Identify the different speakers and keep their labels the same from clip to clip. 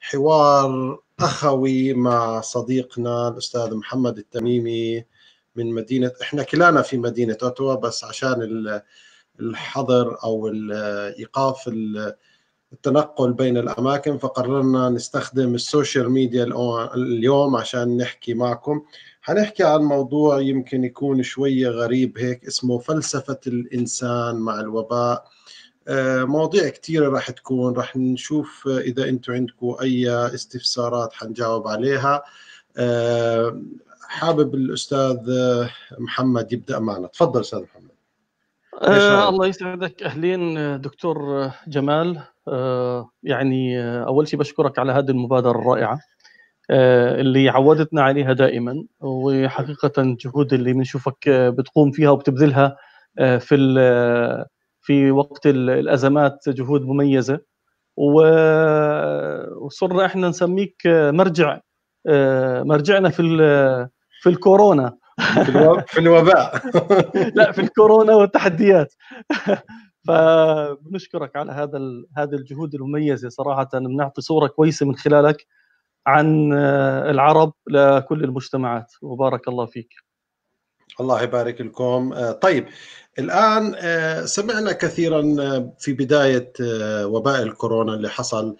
Speaker 1: حوار أخوي مع صديقنا الأستاذ محمد التميمي من مدينة إحنا كلانا في مدينة أوتوا بس عشان الحظر أو إيقاف التنقل بين الأماكن فقررنا نستخدم السوشيال ميديا اليوم عشان نحكي معكم هنحكي عن موضوع يمكن يكون شوية غريب هيك اسمه فلسفة الإنسان مع الوباء آه، مواضيع كثيرة راح تكون راح نشوف آه، إذا أنتم عندكم أي استفسارات حنجاوب عليها آه، حابب الأستاذ محمد يبدأ معنا تفضل أستاذ محمد آه الله
Speaker 2: يسعدك أهلين دكتور جمال آه يعني أول شيء بشكرك على هذه المبادرة الرائعة اللي عودتنا عليها دائما وحقيقة الجهود اللي بنشوفك بتقوم فيها وبتبذلها في في وقت الازمات جهود مميزه وصرنا احنا نسميك مرجع مرجعنا في في الكورونا في الوباء لا في الكورونا والتحديات فبنشكرك على هذا هذه الجهود المميزه صراحه بنعطي صوره كويسه من خلالك عن العرب لكل المجتمعات وبارك الله فيك الله يبارك لكم آه، طيب الآن
Speaker 1: آه، سمعنا كثيرا آه، في بداية وباء الكورونا اللي حصل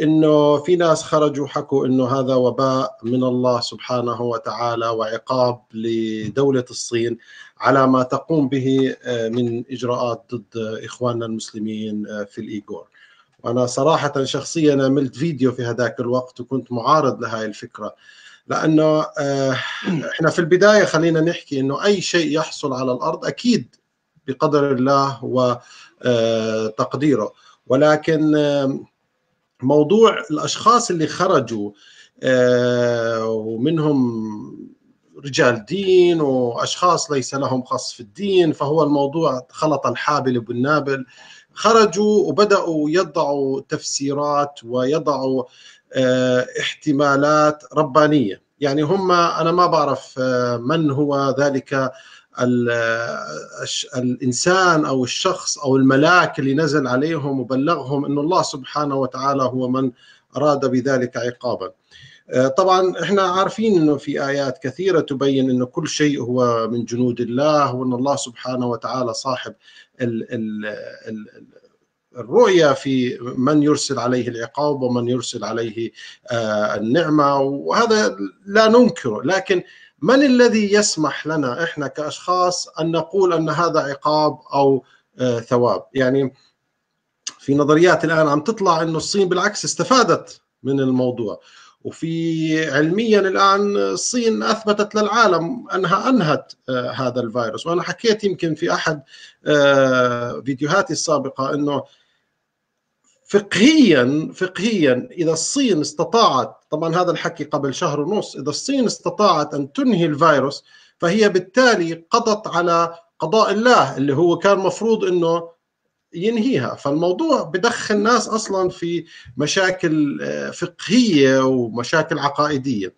Speaker 1: انه في ناس خرجوا حكوا انه هذا وباء من الله سبحانه وتعالى وعقاب لدوله الصين على ما تقوم به من اجراءات ضد اخواننا المسلمين في الايغور وانا صراحه شخصيا عملت فيديو في هذاك الوقت وكنت معارض لهذه الفكره لانه آه، احنا في البدايه خلينا نحكي انه اي شيء يحصل على الارض اكيد بقدر الله وتقديره آه، ولكن موضوع الاشخاص اللي خرجوا آه، ومنهم رجال دين واشخاص ليس لهم خص في الدين فهو الموضوع خلط الحابل بالنابل خرجوا وبداوا يضعوا تفسيرات ويضعوا احتمالات ربانيه يعني هم انا ما بعرف آه، من هو ذلك آه، الانسان او الشخص او الملاك اللي نزل عليهم وبلغهم ان الله سبحانه وتعالى هو من اراد بذلك عقابا. آه، طبعا احنا عارفين انه في ايات كثيره تبين انه كل شيء هو من جنود الله وان الله سبحانه وتعالى صاحب ال ال ال الرؤية في من يرسل عليه العقاب ومن يرسل عليه آه، النعمة وهذا لا ننكره لكن من الذي يسمح لنا احنا كاشخاص ان نقول ان هذا عقاب او آه، ثواب يعني في نظريات الان عم تطلع انه الصين بالعكس استفادت من الموضوع وفي علميا الان الصين اثبتت للعالم انها انهت آه، هذا الفيروس وانا حكيت يمكن في احد فيديوهاتي السابقه انه فقهيا فقهيا اذا الصين استطاعت طبعا هذا الحكي قبل شهر ونص اذا الصين استطاعت ان تنهي الفيروس فهي بالتالي قضت على قضاء الله اللي هو كان مفروض انه ينهيها فالموضوع بدخل الناس اصلا في مشاكل آه، فقهيه ومشاكل عقائديه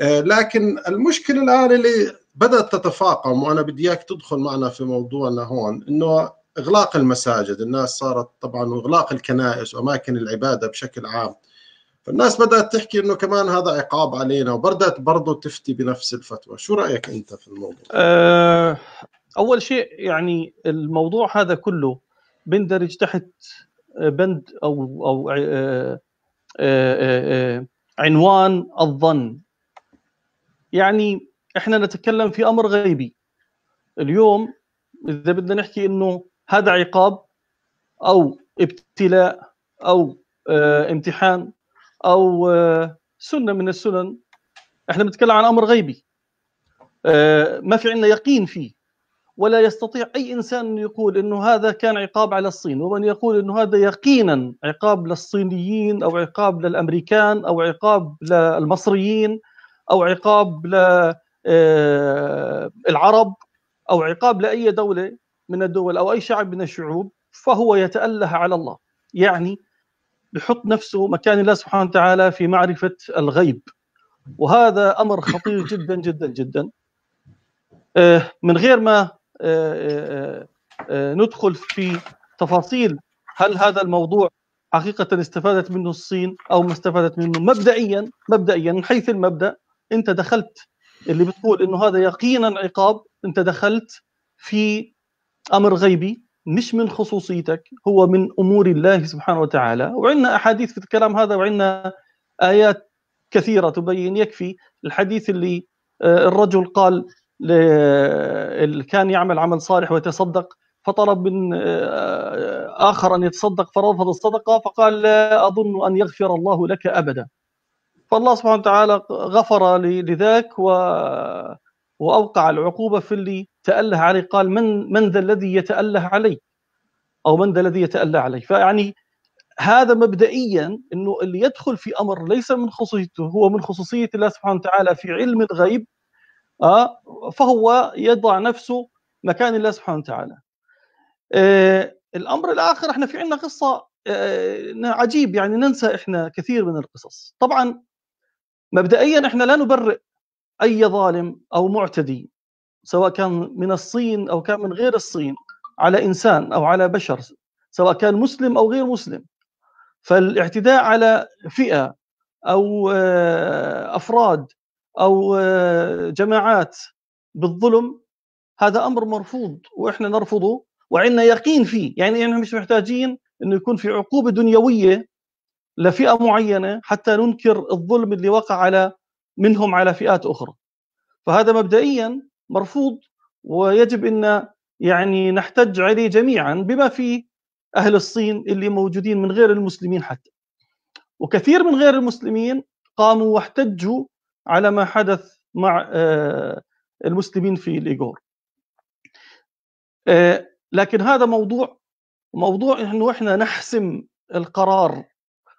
Speaker 1: آه، لكن المشكله الان اللي بدات تتفاقم وانا بدي اياك تدخل معنا في موضوعنا هون انه اغلاق المساجد الناس صارت طبعا واغلاق الكنائس واماكن العباده بشكل عام فالناس بدات تحكي انه كمان هذا عقاب علينا وبدات برضه تفتي بنفس الفتوى شو رايك انت في
Speaker 2: الموضوع أه اول شيء يعني الموضوع هذا كله بندرج تحت بند او او أه أه, آه،, آه، عنوان الظن يعني احنا نتكلم في امر غيبي اليوم اذا بدنا نحكي انه هذا عقاب او ابتلاء او آه، امتحان او آه، سنه من السنن احنا بنتكلم عن امر غيبي آه، ما في عندنا يقين فيه ولا يستطيع اي انسان يقول انه هذا كان عقاب على الصين ومن يقول انه هذا يقينا عقاب للصينيين او عقاب للامريكان او عقاب للمصريين او عقاب للعرب او عقاب لاي دوله من الدول او اي شعب من الشعوب فهو يتاله على الله يعني بحط نفسه مكان الله سبحانه وتعالى في معرفه الغيب وهذا امر خطير جدا جدا جدا آه، من غير ما آه، آه، ندخل في تفاصيل هل هذا الموضوع حقيقة استفادت منه الصين أو ما استفادت منه مبدئيا مبدئيا من حيث المبدأ أنت دخلت اللي بتقول أنه هذا يقينا عقاب أنت دخلت في امر غيبي مش من خصوصيتك هو من امور الله سبحانه وتعالى وعندنا احاديث في الكلام هذا وعندنا ايات كثيره تبين يكفي الحديث اللي آه، الرجل قال آه، اللي كان يعمل عمل صالح ويتصدق فطلب من آه، اخر ان يتصدق فرفض الصدقه فقال لا اظن ان يغفر الله لك ابدا فالله سبحانه وتعالى غفر لذاك و واوقع العقوبه في اللي تاله عليه قال من من ذا الذي يتاله علي او من ذا الذي يتاله علي فيعني هذا مبدئيا انه اللي يدخل في امر ليس من خصوصيته هو من خصوصيه الله سبحانه وتعالى في علم الغيب آه فهو يضع نفسه مكان الله سبحانه وتعالى آه، الامر الاخر احنا في عندنا قصه آه، عجيب يعني ننسى احنا كثير من القصص طبعا مبدئيا احنا لا نبرئ اي ظالم او معتدي سواء كان من الصين او كان من غير الصين على انسان او على بشر سواء كان مسلم او غير مسلم فالاعتداء على فئه او آه، افراد او آه، جماعات بالظلم هذا امر مرفوض واحنا نرفضه وعندنا يقين فيه يعني احنا مش محتاجين انه يكون في عقوبه دنيويه لفئه معينه حتى ننكر الظلم اللي وقع على منهم على فئات اخرى فهذا مبدئيا مرفوض ويجب ان يعني نحتج عليه جميعا بما فيه اهل الصين اللي موجودين من غير المسلمين حتى وكثير من غير المسلمين قاموا واحتجوا على ما حدث مع آه، المسلمين في الايغور آه، لكن هذا موضوع موضوع انه احنا نحسم القرار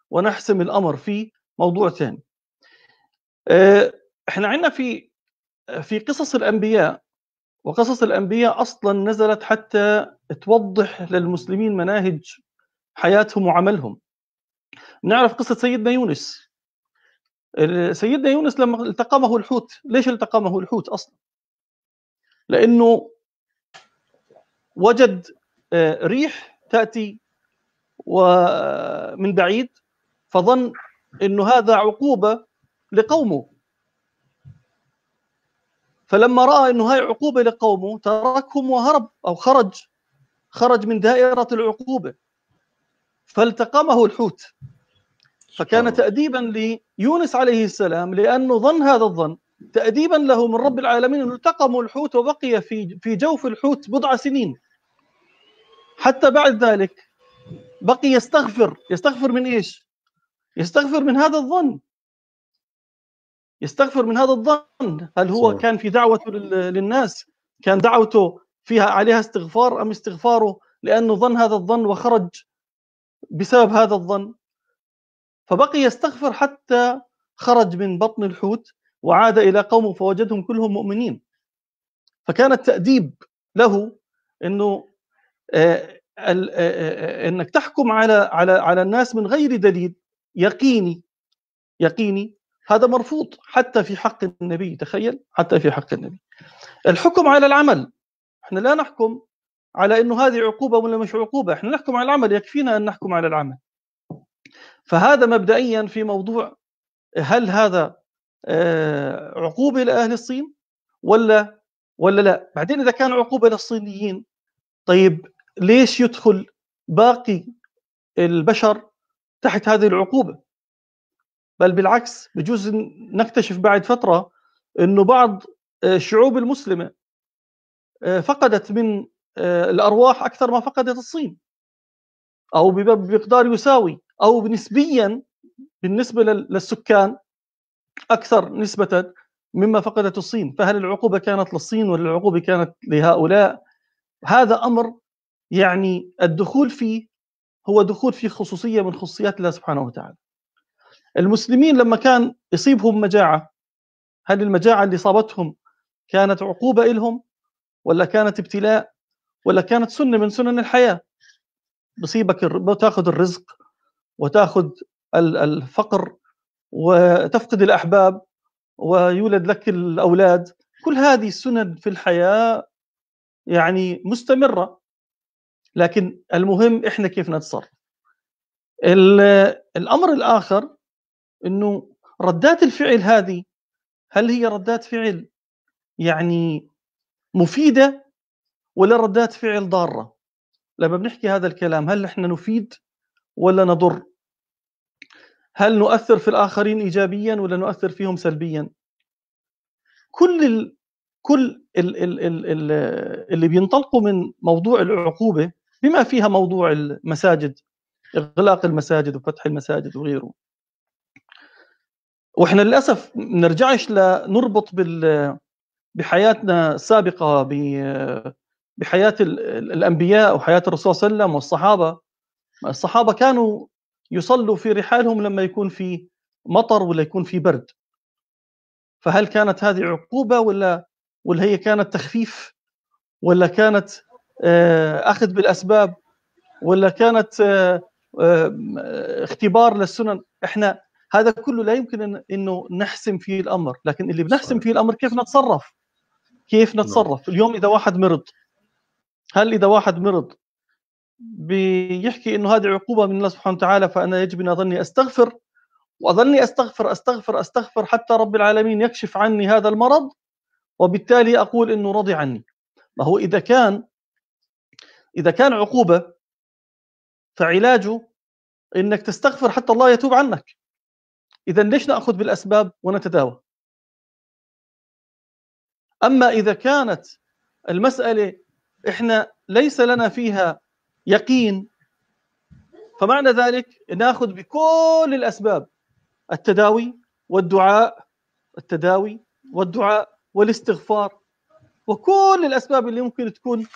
Speaker 2: ونحسم الامر فيه موضوع ثاني آه، احنا عندنا في في قصص الانبياء وقصص الانبياء اصلا نزلت حتى توضح للمسلمين مناهج حياتهم وعملهم نعرف قصه سيدنا يونس سيدنا يونس لما التقمه الحوت ليش التقمه الحوت اصلا لانه وجد آه، ريح تاتي ومن آه، بعيد فظن انه هذا عقوبه لقومه فلما راى انه هاي عقوبه لقومه تركهم وهرب او خرج خرج من دائره العقوبه فالتقمه الحوت فكان تاديبا ليونس عليه السلام لانه ظن هذا الظن تاديبا له من رب العالمين انه التقموا الحوت وبقي في في جوف الحوت بضع سنين حتى بعد ذلك بقي يستغفر يستغفر من ايش؟ يستغفر من هذا الظن يستغفر من هذا الظن هل هو صحيح. كان في دعوته للناس كان دعوته فيها عليها استغفار ام استغفاره لانه ظن هذا الظن وخرج بسبب هذا الظن فبقي يستغفر حتى خرج من بطن الحوت وعاد الى قومه فوجدهم كلهم مؤمنين فكان التاديب له انه آه، آه، آه، انك تحكم على على على الناس من غير دليل يقيني يقيني هذا مرفوض حتى في حق النبي تخيل حتى في حق النبي الحكم على العمل احنا لا نحكم على انه هذه عقوبه ولا مش عقوبه احنا نحكم على العمل يكفينا ان نحكم على العمل فهذا مبدئيا في موضوع هل هذا آه، عقوبه لاهل الصين ولا ولا لا بعدين اذا كان عقوبه للصينيين طيب ليش يدخل باقي البشر تحت هذه العقوبه بل بالعكس بجوز نكتشف بعد فتره انه بعض آه، الشعوب المسلمه آه، فقدت من آه، الارواح اكثر ما فقدت الصين او بمقدار يساوي او نسبيا بالنسبه للسكان اكثر نسبه مما فقدته الصين فهل العقوبه كانت للصين ولا العقوبه كانت لهؤلاء هذا امر يعني الدخول فيه هو دخول في خصوصيه من خصوصيات الله سبحانه وتعالى المسلمين لما كان يصيبهم مجاعه هل المجاعه اللي صابتهم كانت عقوبه لهم ولا كانت ابتلاء ولا كانت سنه من سنن الحياه بصيبك تاخذ الرزق وتاخذ الفقر وتفقد الاحباب ويولد لك الاولاد كل هذه السنن في الحياه يعني مستمره لكن المهم احنا كيف نتصرف الامر الاخر انه ردات الفعل هذه هل هي ردات فعل يعني مفيده ولا ردات فعل ضاره؟ لما بنحكي هذا الكلام هل نحن نفيد ولا نضر؟ هل نؤثر في الاخرين ايجابيا ولا نؤثر فيهم سلبيا؟ كل ال... كل ال... ال... ال... ال... اللي بينطلقوا من موضوع العقوبه بما فيها موضوع المساجد اغلاق المساجد وفتح المساجد وغيره واحنا للاسف نرجعش لنربط بال بحياتنا السابقه ب بحياه الانبياء وحياه الرسول صلى الله عليه وسلم والصحابه الصحابه كانوا يصلوا في رحالهم لما يكون في مطر ولا يكون في برد فهل كانت هذه عقوبه ولا ولا هي كانت تخفيف ولا كانت آه، اخذ بالاسباب ولا كانت آه، آه، اختبار للسنن احنا هذا كله لا يمكن انه نحسم فيه الامر لكن اللي بنحسم فيه الامر كيف نتصرف كيف نعم. نتصرف اليوم اذا واحد مرض هل اذا واحد مرض بيحكي انه هذه عقوبه من الله سبحانه وتعالى فانا يجب ان اظني استغفر واظني استغفر استغفر استغفر حتى رب العالمين يكشف عني هذا المرض وبالتالي اقول انه رضي عني ما هو اذا كان اذا كان عقوبه فعلاجه انك تستغفر حتى الله يتوب عنك إذا ليش نأخذ بالأسباب ونتداوى أما إذا كانت المسألة إحنا ليس لنا فيها يقين فمعنى ذلك ناخذ بكل الأسباب التداوي والدعاء التداوي والدعاء والاستغفار وكل الأسباب اللي ممكن تكون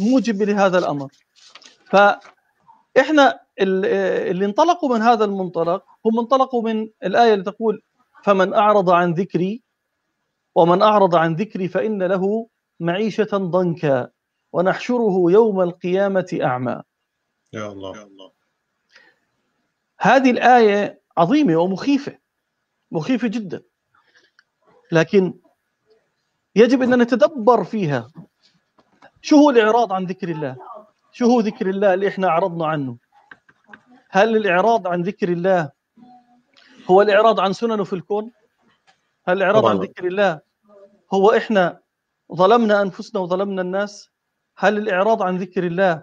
Speaker 2: موجبة لهذا الأمر فإحنا اللي انطلقوا من هذا المنطلق هم انطلقوا من الآية اللي تقول فمن أعرض عن ذكري ومن أعرض عن ذكري فإن له معيشة ضنكا ونحشره يوم القيامة أعمى
Speaker 1: يا الله, يا الله.
Speaker 2: هذه الآية عظيمة ومخيفة مخيفة جدا لكن يجب أن نتدبر فيها شو هو الإعراض عن ذكر الله شو هو ذكر الله اللي إحنا أعرضنا عنه هل الإعراض عن ذكر الله هو الاعراض عن سننه في الكون هل الاعراض عن ذكر الله هو احنا ظلمنا انفسنا وظلمنا الناس هل الاعراض عن ذكر الله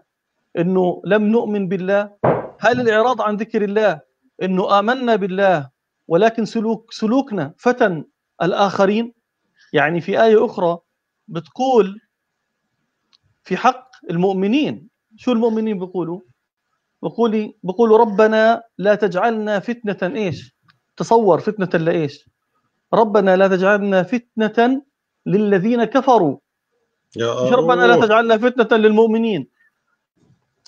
Speaker 2: انه لم نؤمن بالله هل الاعراض عن ذكر الله انه امنا بالله ولكن سلوك سلوكنا فتن الاخرين يعني في ايه اخرى بتقول في حق المؤمنين شو المؤمنين بيقولوا بقولي بقولوا ربنا لا تجعلنا فتنه ايش تصور فتنة لإيش ربنا لا تجعلنا فتنة للذين كفروا
Speaker 1: يا مش ربنا لا تجعلنا
Speaker 2: فتنة للمؤمنين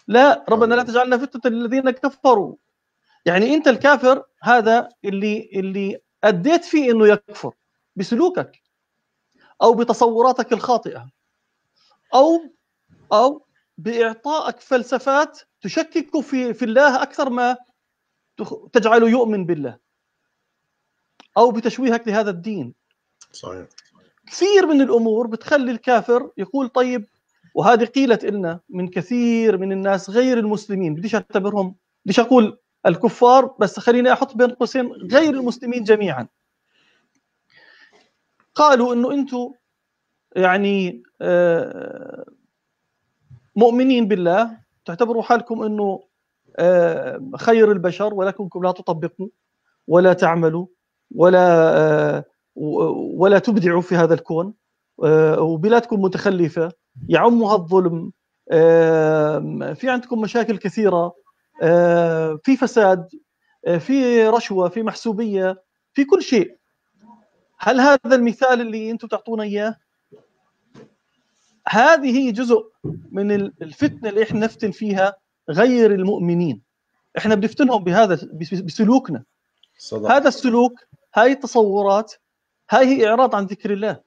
Speaker 2: لا ربنا لا تجعلنا فتنة للذين كفروا يعني انت الكافر هذا اللي اللي اديت فيه انه يكفر بسلوكك او بتصوراتك الخاطئه او او باعطائك فلسفات تشكك في في الله اكثر ما تجعله يؤمن بالله او بتشويهك لهذا الدين صحيح كثير من الامور بتخلي الكافر يقول طيب وهذه قيلت لنا من كثير من الناس غير المسلمين بديش اعتبرهم بديش اقول الكفار بس خليني احط بين قوسين غير المسلمين جميعا قالوا انه انتم يعني آه، مؤمنين بالله تعتبروا حالكم انه آه، خير البشر ولكنكم لا تطبقوا ولا تعملوا ولا آه، ولا تبدعوا في هذا الكون آه، وبلادكم متخلفه يعمها الظلم آه، في عندكم مشاكل كثيره في فساد في رشوه في محسوبيه في كل شيء هل هذا المثال اللي انتم تعطونا اياه هذه هي جزء من الفتنه اللي احنا نفتن فيها غير المؤمنين احنا بنفتنهم بهذا بسلوكنا صدق. هذا السلوك هاي التصورات هاي هي إعراض عن ذكر الله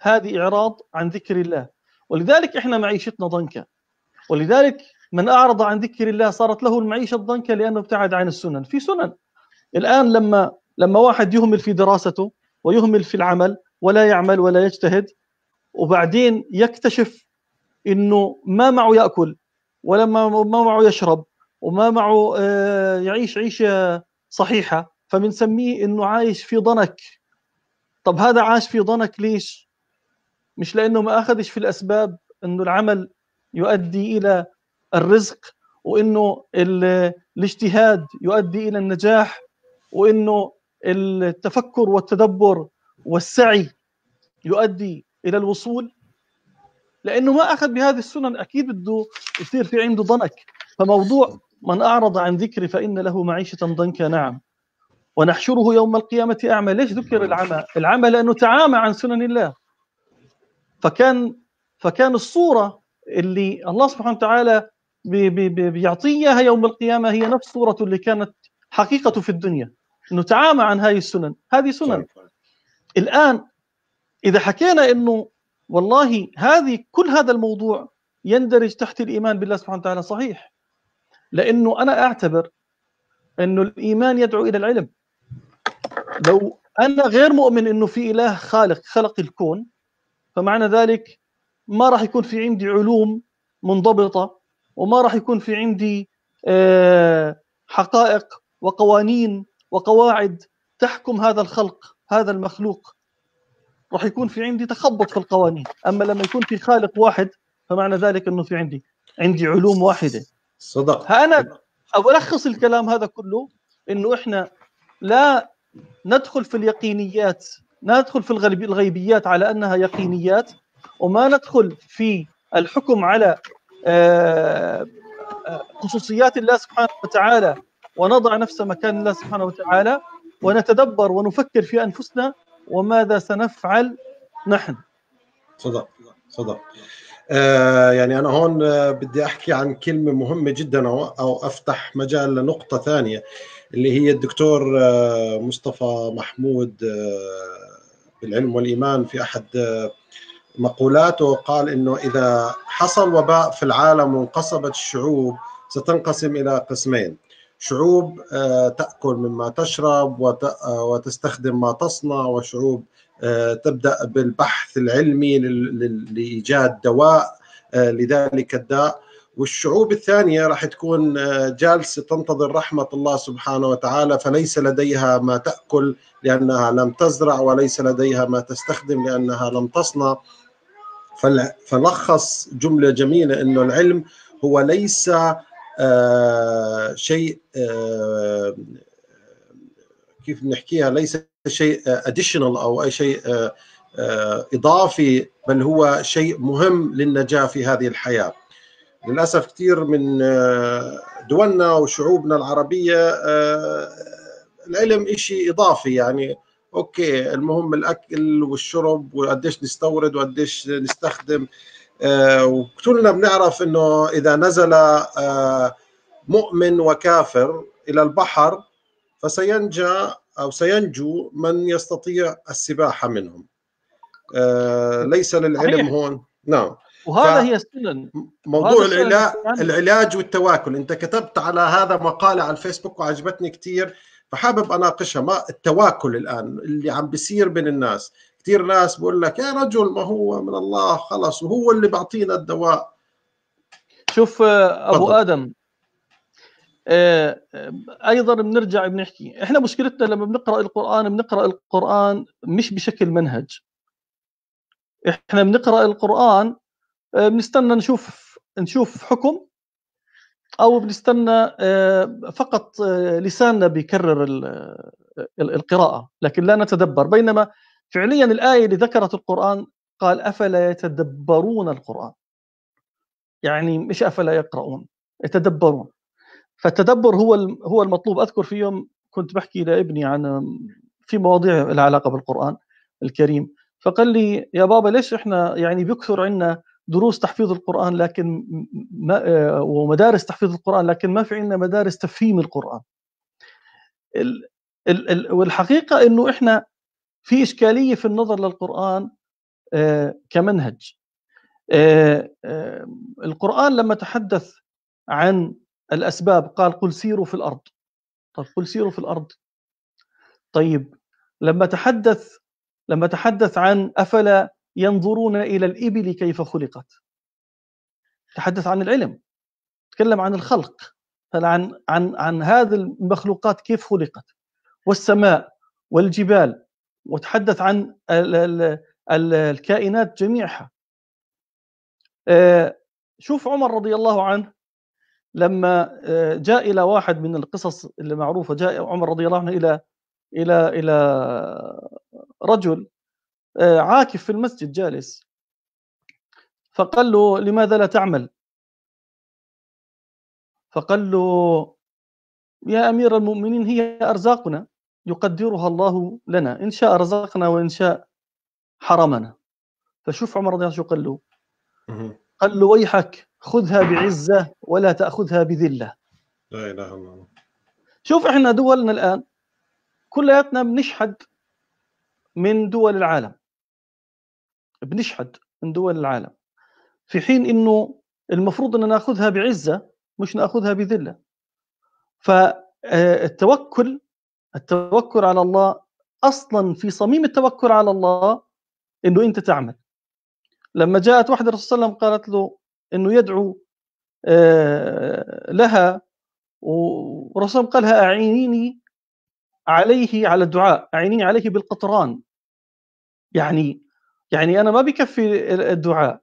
Speaker 2: هذه إعراض عن ذكر الله ولذلك إحنا معيشتنا ضنكة ولذلك من أعرض عن ذكر الله صارت له المعيشة الضنكة لأنه ابتعد عن السنن في سنن الآن لما لما واحد يهمل في دراسته ويهمل في العمل ولا يعمل ولا يجتهد وبعدين يكتشف انه ما معه ياكل ولا ما معه يشرب وما معه آه، يعيش عيشه صحيحه فبنسميه انه عايش في ضنك طب هذا عاش في ضنك ليش مش لانه ما اخذش في الاسباب انه العمل يؤدي الى الرزق وانه الاجتهاد يؤدي الى النجاح وانه التفكر والتدبر والسعي يؤدي الى الوصول لانه ما اخذ بهذه السنن اكيد بده يصير في عنده ضنك فموضوع من اعرض عن ذكري فان له معيشه ضنكا نعم ونحشره يوم القيامة أعمى ليش ذكر العمى العمى لأنه تعامى عن سنن الله فكان فكان الصورة اللي الله سبحانه وتعالى بي بي بي بيعطيه اياها يوم القيامة هي نفس صورته اللي كانت حقيقته في الدنيا أنه تعامى عن هذه السنن هذه سنن الآن إذا حكينا أنه والله هذه كل هذا الموضوع يندرج تحت الإيمان بالله سبحانه وتعالى صحيح لأنه أنا أعتبر أنه الإيمان يدعو إلى العلم لو انا غير مؤمن انه في اله خالق خلق الكون فمعنى ذلك ما راح يكون في عندي علوم منضبطه وما راح يكون في عندي آه، حقائق وقوانين وقواعد تحكم هذا الخلق هذا المخلوق راح يكون في عندي تخبط في القوانين اما لما يكون في خالق واحد فمعنى ذلك انه في عندي عندي علوم واحده صدق انا الخص الكلام هذا كله انه احنا لا ندخل في اليقينيات ندخل في الغيبيات على انها يقينيات وما ندخل في الحكم على آه، آه، خصوصيات الله سبحانه وتعالى ونضع نفس مكان الله سبحانه وتعالى ونتدبر ونفكر في انفسنا وماذا سنفعل نحن
Speaker 1: صدق صدق آه، يعني انا هون بدي احكي عن كلمه مهمه جدا او افتح مجال لنقطه ثانيه اللي هي الدكتور آه، مصطفى محمود آه، بالعلم والإيمان في أحد آه، مقولاته قال أنه إذا حصل وباء في العالم وانقسمت الشعوب ستنقسم إلى قسمين شعوب تأكل مما تشرب وتستخدم ما تصنع وشعوب تبدأ بالبحث العلمي لإيجاد دواء لذلك الداء والشعوب الثانية راح تكون آه، جالسة تنتظر رحمة الله سبحانه وتعالى فليس لديها ما تأكل لأنها لم تزرع وليس لديها ما تستخدم لأنها لم تصنع فلخص جملة جميلة أنه العلم هو ليس آه، شيء آه، كيف نحكيها ليس شيء اديشنال او اي شيء اضافي بل هو شيء مهم للنجاه في هذه الحياه للاسف كثير من آه، دولنا وشعوبنا العربيه آه، العلم شيء اضافي يعني اوكي المهم الاكل والشرب وقديش نستورد وقديش نستخدم آه، وكلنا بنعرف انه اذا نزل مؤمن وكافر الى البحر فسينجى او سينجو من يستطيع السباحه منهم ليس للعلم هون نعم وهذا ف... هي السنن موضوع العلاج العلاج والتواكل انت كتبت على هذا مقاله على الفيسبوك وعجبتني كثير فحابب اناقشها ما التواكل الان اللي عم بيصير بين الناس كثير ناس بقول لك يا رجل
Speaker 2: ما هو من الله خلص وهو اللي بيعطينا الدواء شوف آه، ابو فضل. ادم آه، آه، ايضا بنرجع بنحكي احنا مشكلتنا لما بنقرا القران بنقرا القران مش بشكل منهج احنا بنقرا القران آه، بنستنى نشوف نشوف حكم او بنستنى آه، فقط آه، لساننا بيكرر القراءه لكن لا نتدبر بينما فعليا الايه اللي ذكرت القران قال افلا يتدبرون القران يعني مش افلا يقرؤون يتدبرون فالتدبر هو هو المطلوب اذكر في يوم كنت بحكي لابني عن في مواضيع لها علاقه بالقران الكريم فقال لي يا بابا ليش احنا يعني بيكثر عندنا دروس تحفيظ القرآن لكن ما آه، ومدارس تحفيظ القرآن لكن ما في عندنا مدارس تفهيم القرآن ال ال ال والحقيقة أنه إحنا في إشكالية في النظر للقرآن آه، كمنهج آه، القرآن لما تحدث عن الأسباب قال قل سيروا في الأرض طب قل سيروا في الأرض طيب لما تحدث لما تحدث عن أفلا ينظرون إلى الإبل كيف خلقت تحدث عن العلم تكلم عن الخلق عن عن عن هذه المخلوقات كيف خلقت والسماء والجبال وتحدث عن الكائنات جميعها آه، شوف عمر رضي الله عنه لما آه، جاء الى واحد من القصص المعروفه جاء عمر رضي الله عنه الى الى الى رجل آه، عاكف في المسجد جالس فقال له لماذا لا تعمل فقال له يا أمير المؤمنين هي أرزاقنا يقدرها الله لنا إن شاء رزقنا وإن شاء حرمنا فشوف عمر رضي الله عنه قال له قال له ويحك خذها بعزة ولا تأخذها بذلة
Speaker 1: لا إله إلا الله
Speaker 2: شوف إحنا دولنا الآن كلياتنا بنشحد من دول العالم بنشحد من دول العالم في حين انه المفروض ان ناخذها بعزه مش ناخذها بذله فالتوكل التوكل على الله اصلا في صميم التوكل على الله انه انت تعمل لما جاءت واحده الرسول صلى الله عليه وسلم قالت له انه يدعو آه، لها والرسول قال لها اعينيني عليه على الدعاء اعينيني عليه بالقطران يعني يعني انا ما بكفي الدعاء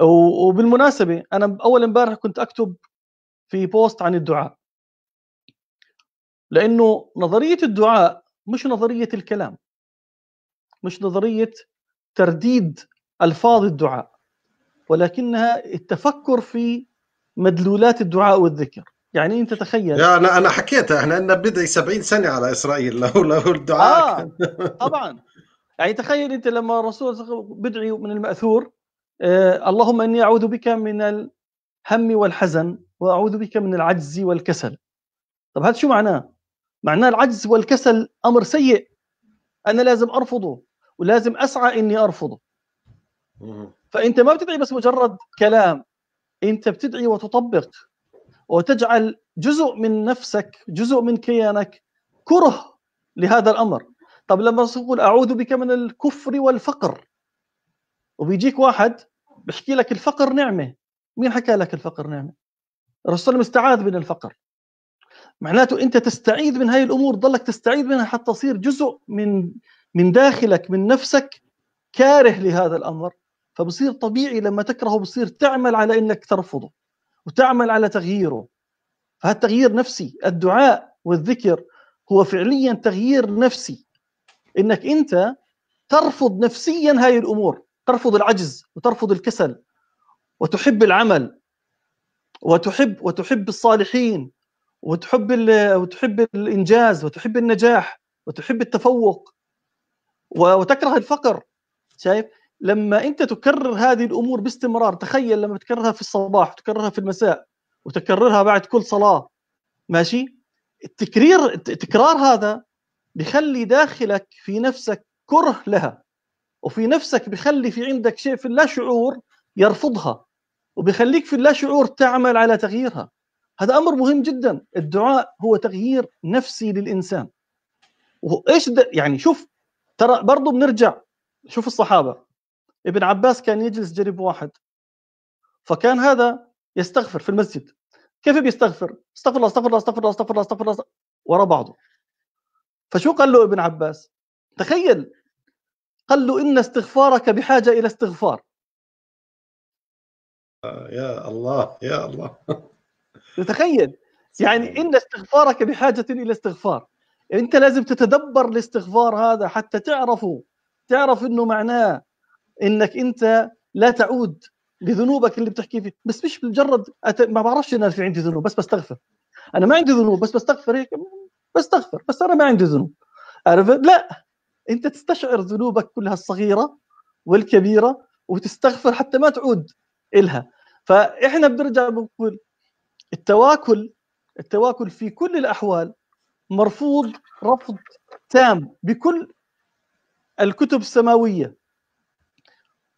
Speaker 2: وبالمناسبه انا اول امبارح كنت اكتب في بوست عن الدعاء لانه نظريه الدعاء مش نظريه الكلام مش نظريه ترديد الفاظ الدعاء ولكنها التفكر في مدلولات الدعاء والذكر يعني انت تخيل لا انا انا
Speaker 1: حكيتها احنا عندنا 70 سنه على اسرائيل لو لو الدعاء
Speaker 2: آه طبعا يعني تخيل انت لما الرسول بدعي من الماثور آه اللهم اني اعوذ بك من الهم والحزن واعوذ بك من العجز والكسل طب هذا شو معناه؟ معناه العجز والكسل امر سيء انا لازم ارفضه ولازم اسعى اني ارفضه فانت ما بتدعي بس مجرد كلام انت بتدعي وتطبق وتجعل جزء من نفسك جزء من كيانك كره لهذا الامر طب لما تقول اعوذ بك من الكفر والفقر وبيجيك واحد بحكي لك الفقر نعمه مين حكى لك الفقر نعمه الرسول مستعاذ من الفقر معناته انت تستعيذ من هاي الامور ضلك تستعيذ منها حتى تصير جزء من من داخلك من نفسك كاره لهذا الامر فبصير طبيعي لما تكرهه بصير تعمل على انك ترفضه وتعمل على تغييره فهذا تغيير نفسي الدعاء والذكر هو فعليا تغيير نفسي انك انت ترفض نفسيا هاي الامور ترفض العجز وترفض الكسل وتحب العمل وتحب وتحب الصالحين وتحب وتحب الانجاز وتحب النجاح وتحب التفوق وتكره الفقر شايف لما انت تكرر هذه الامور باستمرار تخيل لما تكررها في الصباح وتكررها في المساء وتكررها بعد كل صلاه ماشي التكرير التكرار هذا بيخلي داخلك في نفسك كره لها وفي نفسك بخلي في عندك شيء في اللاشعور يرفضها وبخليك في اللاشعور تعمل على تغييرها هذا امر مهم جدا الدعاء هو تغيير نفسي للانسان وايش يعني شوف ترى برضه بنرجع شوف الصحابه ابن عباس كان يجلس جنب واحد فكان هذا يستغفر في المسجد كيف بيستغفر استغفر الله استغفر الله استغفر الله استغفر الله استغفر الله ورا بعضه فشو قال له ابن عباس تخيل قال له إن استغفارك بحاجة إلى استغفار آه، يا الله يا الله تخيل يعني إن استغفارك بحاجة إلى استغفار أنت لازم تتدبر الاستغفار هذا حتى تعرفه تعرف إنه معناه إنك أنت لا تعود لذنوبك اللي بتحكي فيه بس مش مجرد أت... ما بعرفش أنا في عندي ذنوب بس بستغفر أنا ما عندي ذنوب بس بستغفر هيك استغفر بس انا ما عندي ذنوب عرفت لا انت تستشعر ذنوبك كلها الصغيره والكبيره وتستغفر حتى ما تعود الها فاحنا بنرجع بنقول التواكل التواكل في كل الاحوال مرفوض رفض تام بكل الكتب السماويه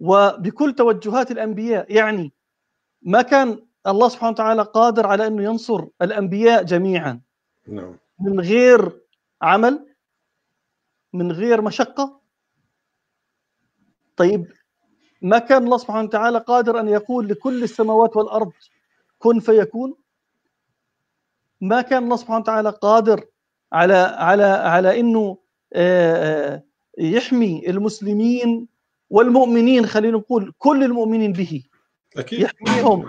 Speaker 2: وبكل توجهات الانبياء يعني ما كان الله سبحانه وتعالى قادر على انه ينصر الانبياء جميعا نعم no. من غير عمل من غير مشقة طيب ما كان الله سبحانه وتعالى قادر أن يقول لكل السماوات والأرض كن فيكون ما كان الله سبحانه وتعالى قادر على على على انه آه، آه، يحمي المسلمين والمؤمنين خلينا نقول كل المؤمنين به أكيد. يحميهم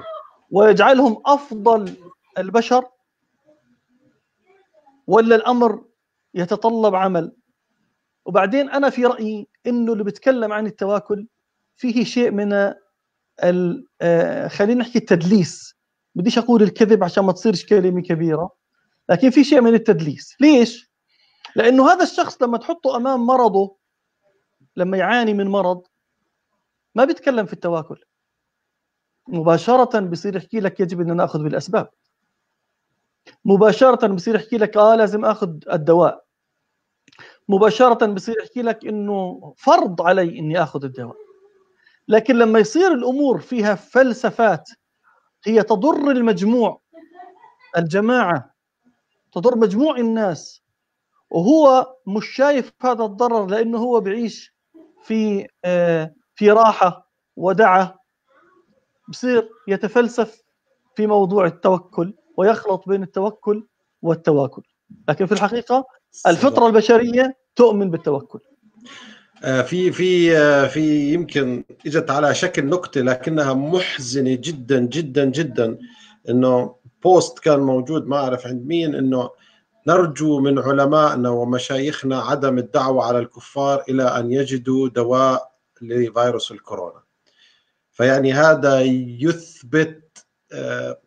Speaker 2: ويجعلهم افضل البشر ولا الامر يتطلب عمل وبعدين انا في رايي انه اللي بيتكلم عن التواكل فيه شيء من آه، خلينا نحكي التدليس بديش اقول الكذب عشان ما تصيرش كلمه كبيره لكن في شيء من التدليس ليش لانه هذا الشخص لما تحطه امام مرضه لما يعاني من مرض ما بيتكلم في التواكل مباشره بصير يحكي لك يجب ان ناخذ بالاسباب مباشره بصير يحكي لك اه لازم اخذ الدواء مباشره بصير يحكي لك انه فرض علي اني اخذ الدواء لكن لما يصير الامور فيها فلسفات هي تضر المجموع الجماعه تضر مجموع الناس وهو مش شايف هذا الضرر لانه هو بعيش في آه، في راحه ودعه بصير يتفلسف في موضوع التوكل ويخلط بين التوكل والتواكل لكن في الحقيقه الفطره البشريه تؤمن بالتوكل
Speaker 1: آه، في في آه، في يمكن اجت على شكل نكته لكنها محزنه جدا جدا جدا انه بوست كان موجود ما اعرف عند مين انه نرجو من علمائنا ومشايخنا عدم الدعوه على الكفار الى ان يجدوا دواء لفيروس الكورونا فيعني هذا يثبت آه،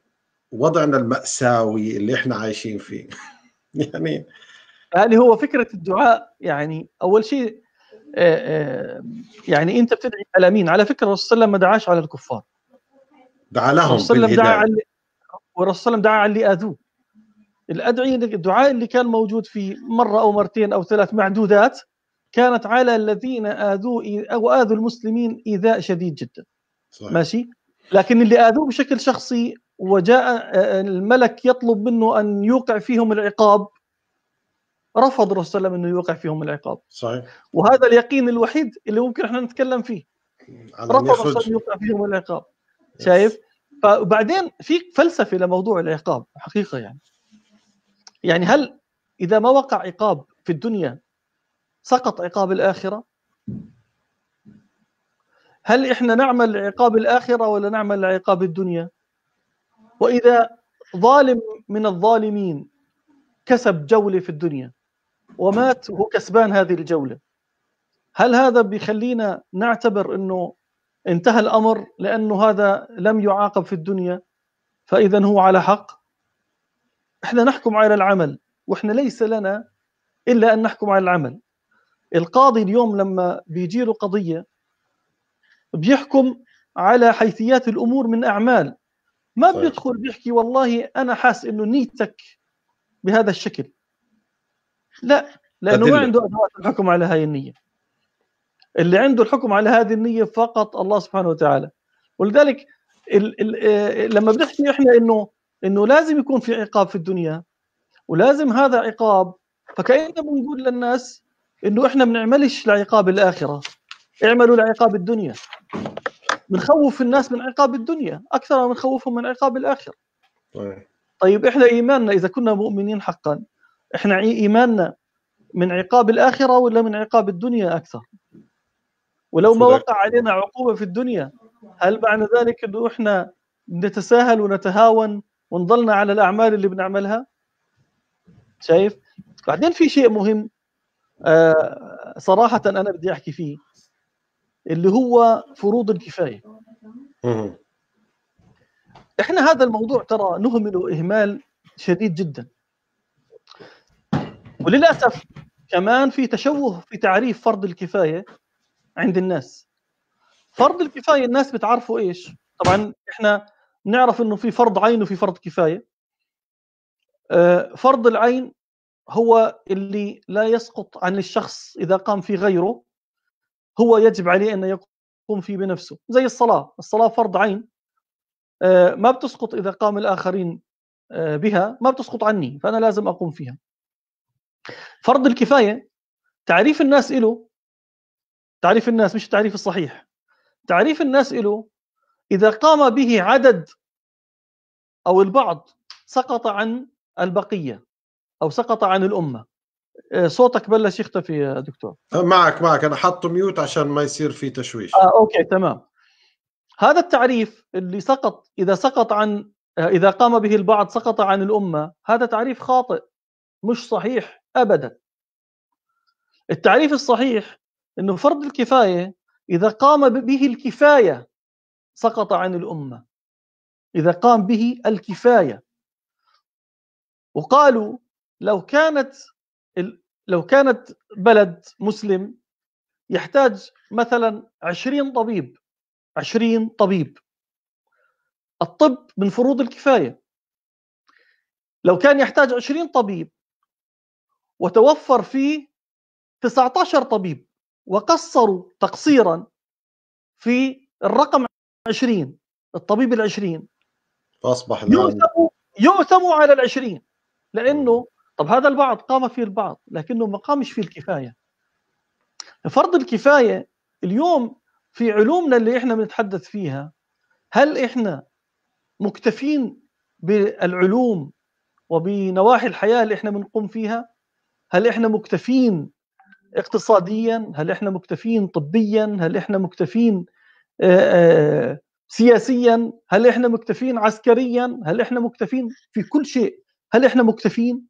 Speaker 2: وضعنا المأساوي اللي احنا عايشين فيه يعني يعني هو فكرة الدعاء يعني أول شيء آه، آه، يعني أنت بتدعي على مين؟ على فكرة الرسول صلى الله عليه وسلم ما دعاش على الكفار
Speaker 1: دعا لهم الرسول والرسول صلى الله
Speaker 2: عليه وسلم دعا على اللي آذوه الأدعية الدعاء اللي كان موجود في مرة أو مرتين أو ثلاث معدودات كانت على الذين آذوا أو آذوا المسلمين إيذاء شديد جدا صحيح. ماشي لكن اللي آذوه بشكل شخصي وجاء آه، آه، الملك يطلب منه ان يوقع فيهم العقاب رفض الرسول صلى الله عليه وسلم انه يوقع فيهم العقاب صحيح وهذا اليقين الوحيد اللي ممكن احنا نتكلم فيه رفض الرسول يوقع فيهم العقاب شايف فبعدين في فلسفه لموضوع العقاب حقيقه يعني يعني هل اذا ما وقع عقاب في الدنيا سقط عقاب الاخره هل احنا نعمل عقاب الاخره ولا نعمل عقاب الدنيا واذا ظالم من الظالمين كسب جوله في الدنيا ومات وهو كسبان هذه الجوله هل هذا بيخلينا نعتبر انه انتهى الامر لانه هذا لم يعاقب في الدنيا فاذا هو على حق احنا نحكم على العمل واحنا ليس لنا الا ان نحكم على العمل القاضي اليوم لما بيجي له قضيه بيحكم على حيثيات الامور من اعمال ما طيب. بيدخل بيحكي والله انا حاس انه نيتك بهذا الشكل لا لانه ما عنده ادوات الحكم على هاي النيه اللي عنده الحكم على هذه النيه فقط الله سبحانه وتعالى ولذلك ال ال آه، لما بنحكي احنا انه انه لازم يكون في عقاب في الدنيا ولازم هذا عقاب فكاننا بنقول للناس انه احنا بنعملش لعقاب الاخره اعملوا لعقاب الدنيا بنخوف الناس من عقاب الدنيا اكثر ما بنخوفهم من عقاب الاخره طيب. طيب احنا ايماننا اذا كنا مؤمنين حقا احنا ايماننا من عقاب الاخره ولا من عقاب الدنيا اكثر ولو ما وقع علينا عقوبه في الدنيا هل معنى ذلك انه احنا نتساهل ونتهاون ونضلنا على الاعمال اللي بنعملها شايف بعدين في شيء مهم آه صراحه انا بدي احكي فيه اللي هو فروض الكفايه احنا هذا الموضوع ترى نهمله اهمال شديد جدا وللاسف كمان في تشوه في تعريف فرض الكفايه عند الناس فرض الكفايه الناس بتعرفوا ايش طبعا احنا نعرف انه في فرض عين وفي فرض كفايه آه، فرض العين هو اللي لا يسقط عن الشخص اذا قام في غيره هو يجب عليه أن يقوم فيه بنفسه زي الصلاة الصلاة فرض عين آه، ما بتسقط إذا قام الآخرين آه، بها ما بتسقط عني فأنا لازم أقوم فيها فرض الكفاية تعريف الناس له تعريف الناس مش التعريف الصحيح تعريف الناس له إذا قام به عدد أو البعض سقط عن البقية أو سقط عن الأمة آه، صوتك بلش يختفي يا دكتور آه، معك معك انا حاطه ميوت عشان ما يصير في تشويش آه اوكي تمام هذا التعريف اللي سقط اذا سقط عن آه، اذا قام به البعض سقط عن الامه هذا تعريف خاطئ مش صحيح ابدا التعريف الصحيح انه فرض الكفايه اذا قام به الكفايه سقط عن الامه اذا قام به الكفايه وقالوا لو كانت لو كانت بلد مسلم يحتاج مثلا 20 طبيب 20 طبيب الطب من فروض الكفايه لو كان يحتاج 20 طبيب وتوفر فيه 19 طبيب وقصروا تقصيرا في الرقم 20 الطبيب ال 20 فاصبح يؤثم على ال 20 لانه طب هذا البعض قام فيه البعض لكنه ما قامش فيه الكفايه فرض الكفايه اليوم في علومنا اللي احنا بنتحدث فيها هل احنا مكتفين بالعلوم وبنواحي الحياه اللي احنا بنقوم فيها هل احنا مكتفين اقتصاديا هل احنا مكتفين طبيا هل احنا مكتفين آه، آه، سياسيا هل احنا مكتفين عسكريا هل احنا مكتفين في كل شيء هل احنا مكتفين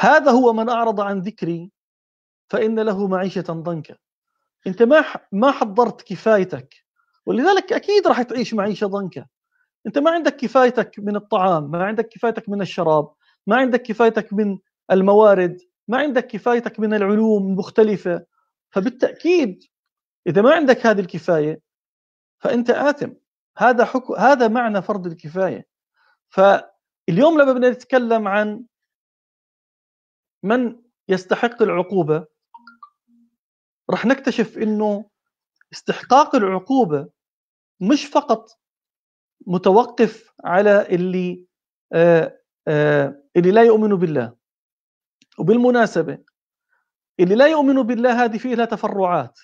Speaker 2: هذا هو من أعرض عن ذكري فإن له معيشة ضنكا أنت ما ما حضرت كفايتك ولذلك أكيد راح تعيش معيشة ضنكا أنت ما عندك كفايتك من الطعام ما عندك كفايتك من الشراب ما عندك كفايتك من الموارد ما عندك كفايتك من العلوم المختلفة فبالتأكيد إذا ما عندك هذه الكفاية فأنت آثم هذا حكم هذا معنى فرض الكفاية فاليوم لما بدنا نتكلم عن من يستحق العقوبه رح نكتشف انه استحقاق العقوبه مش فقط متوقف على اللي آآ آه، آآ آه، اللي لا يؤمن بالله وبالمناسبه اللي لا يؤمن بالله هذه فيها تفرعات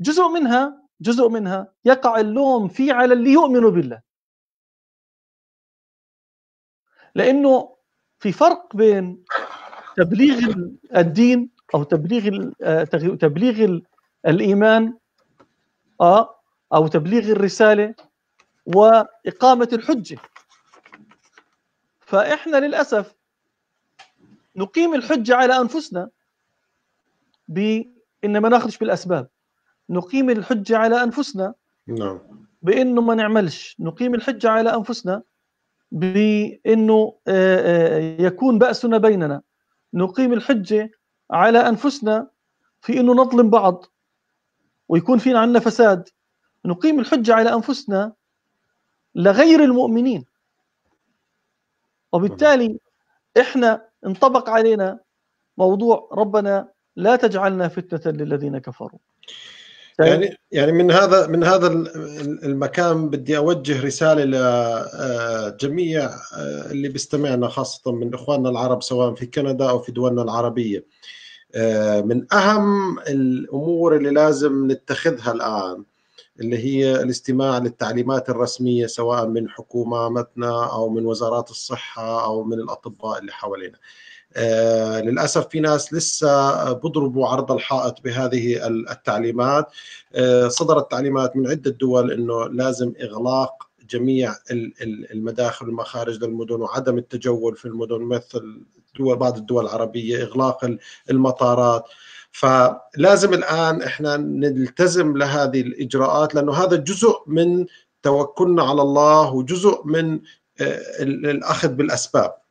Speaker 2: جزء منها جزء منها يقع اللوم فيه على اللي يؤمن بالله لانه في فرق بين تبليغ الدين او تبليغ آه، تبليغ الايمان اه او تبليغ الرساله واقامه الحجه فاحنا للاسف نقيم الحجه على انفسنا بان ما ناخذش بالاسباب نقيم الحجه على انفسنا نعم بانه ما نعملش نقيم الحجه على انفسنا بانه آه، آه، يكون باسنا بيننا نقيم الحجة على أنفسنا في أنه نظلم بعض ويكون فينا عندنا فساد نقيم الحجة على أنفسنا لغير المؤمنين وبالتالي إحنا انطبق علينا موضوع ربنا لا تجعلنا فتنة للذين كفروا طيب. يعني
Speaker 1: يعني من هذا من هذا المكان بدي اوجه رساله لجميع آه، آه، اللي بيستمعنا خاصه من اخواننا العرب سواء في كندا او في دولنا العربيه آه، من اهم الامور اللي لازم نتخذها الان اللي هي الاستماع للتعليمات الرسميه سواء من حكوماتنا او من وزارات الصحه او من الاطباء اللي حوالينا. آه، للاسف في ناس لسه بضربوا عرض الحائط بهذه التعليمات آه، صدرت تعليمات من عده دول انه لازم اغلاق جميع المداخل والمخارج للمدن وعدم التجول في المدن مثل دول بعض الدول العربيه اغلاق المطارات فلازم الان احنا نلتزم لهذه الاجراءات لانه هذا جزء من توكلنا على الله وجزء من آه، الاخذ بالاسباب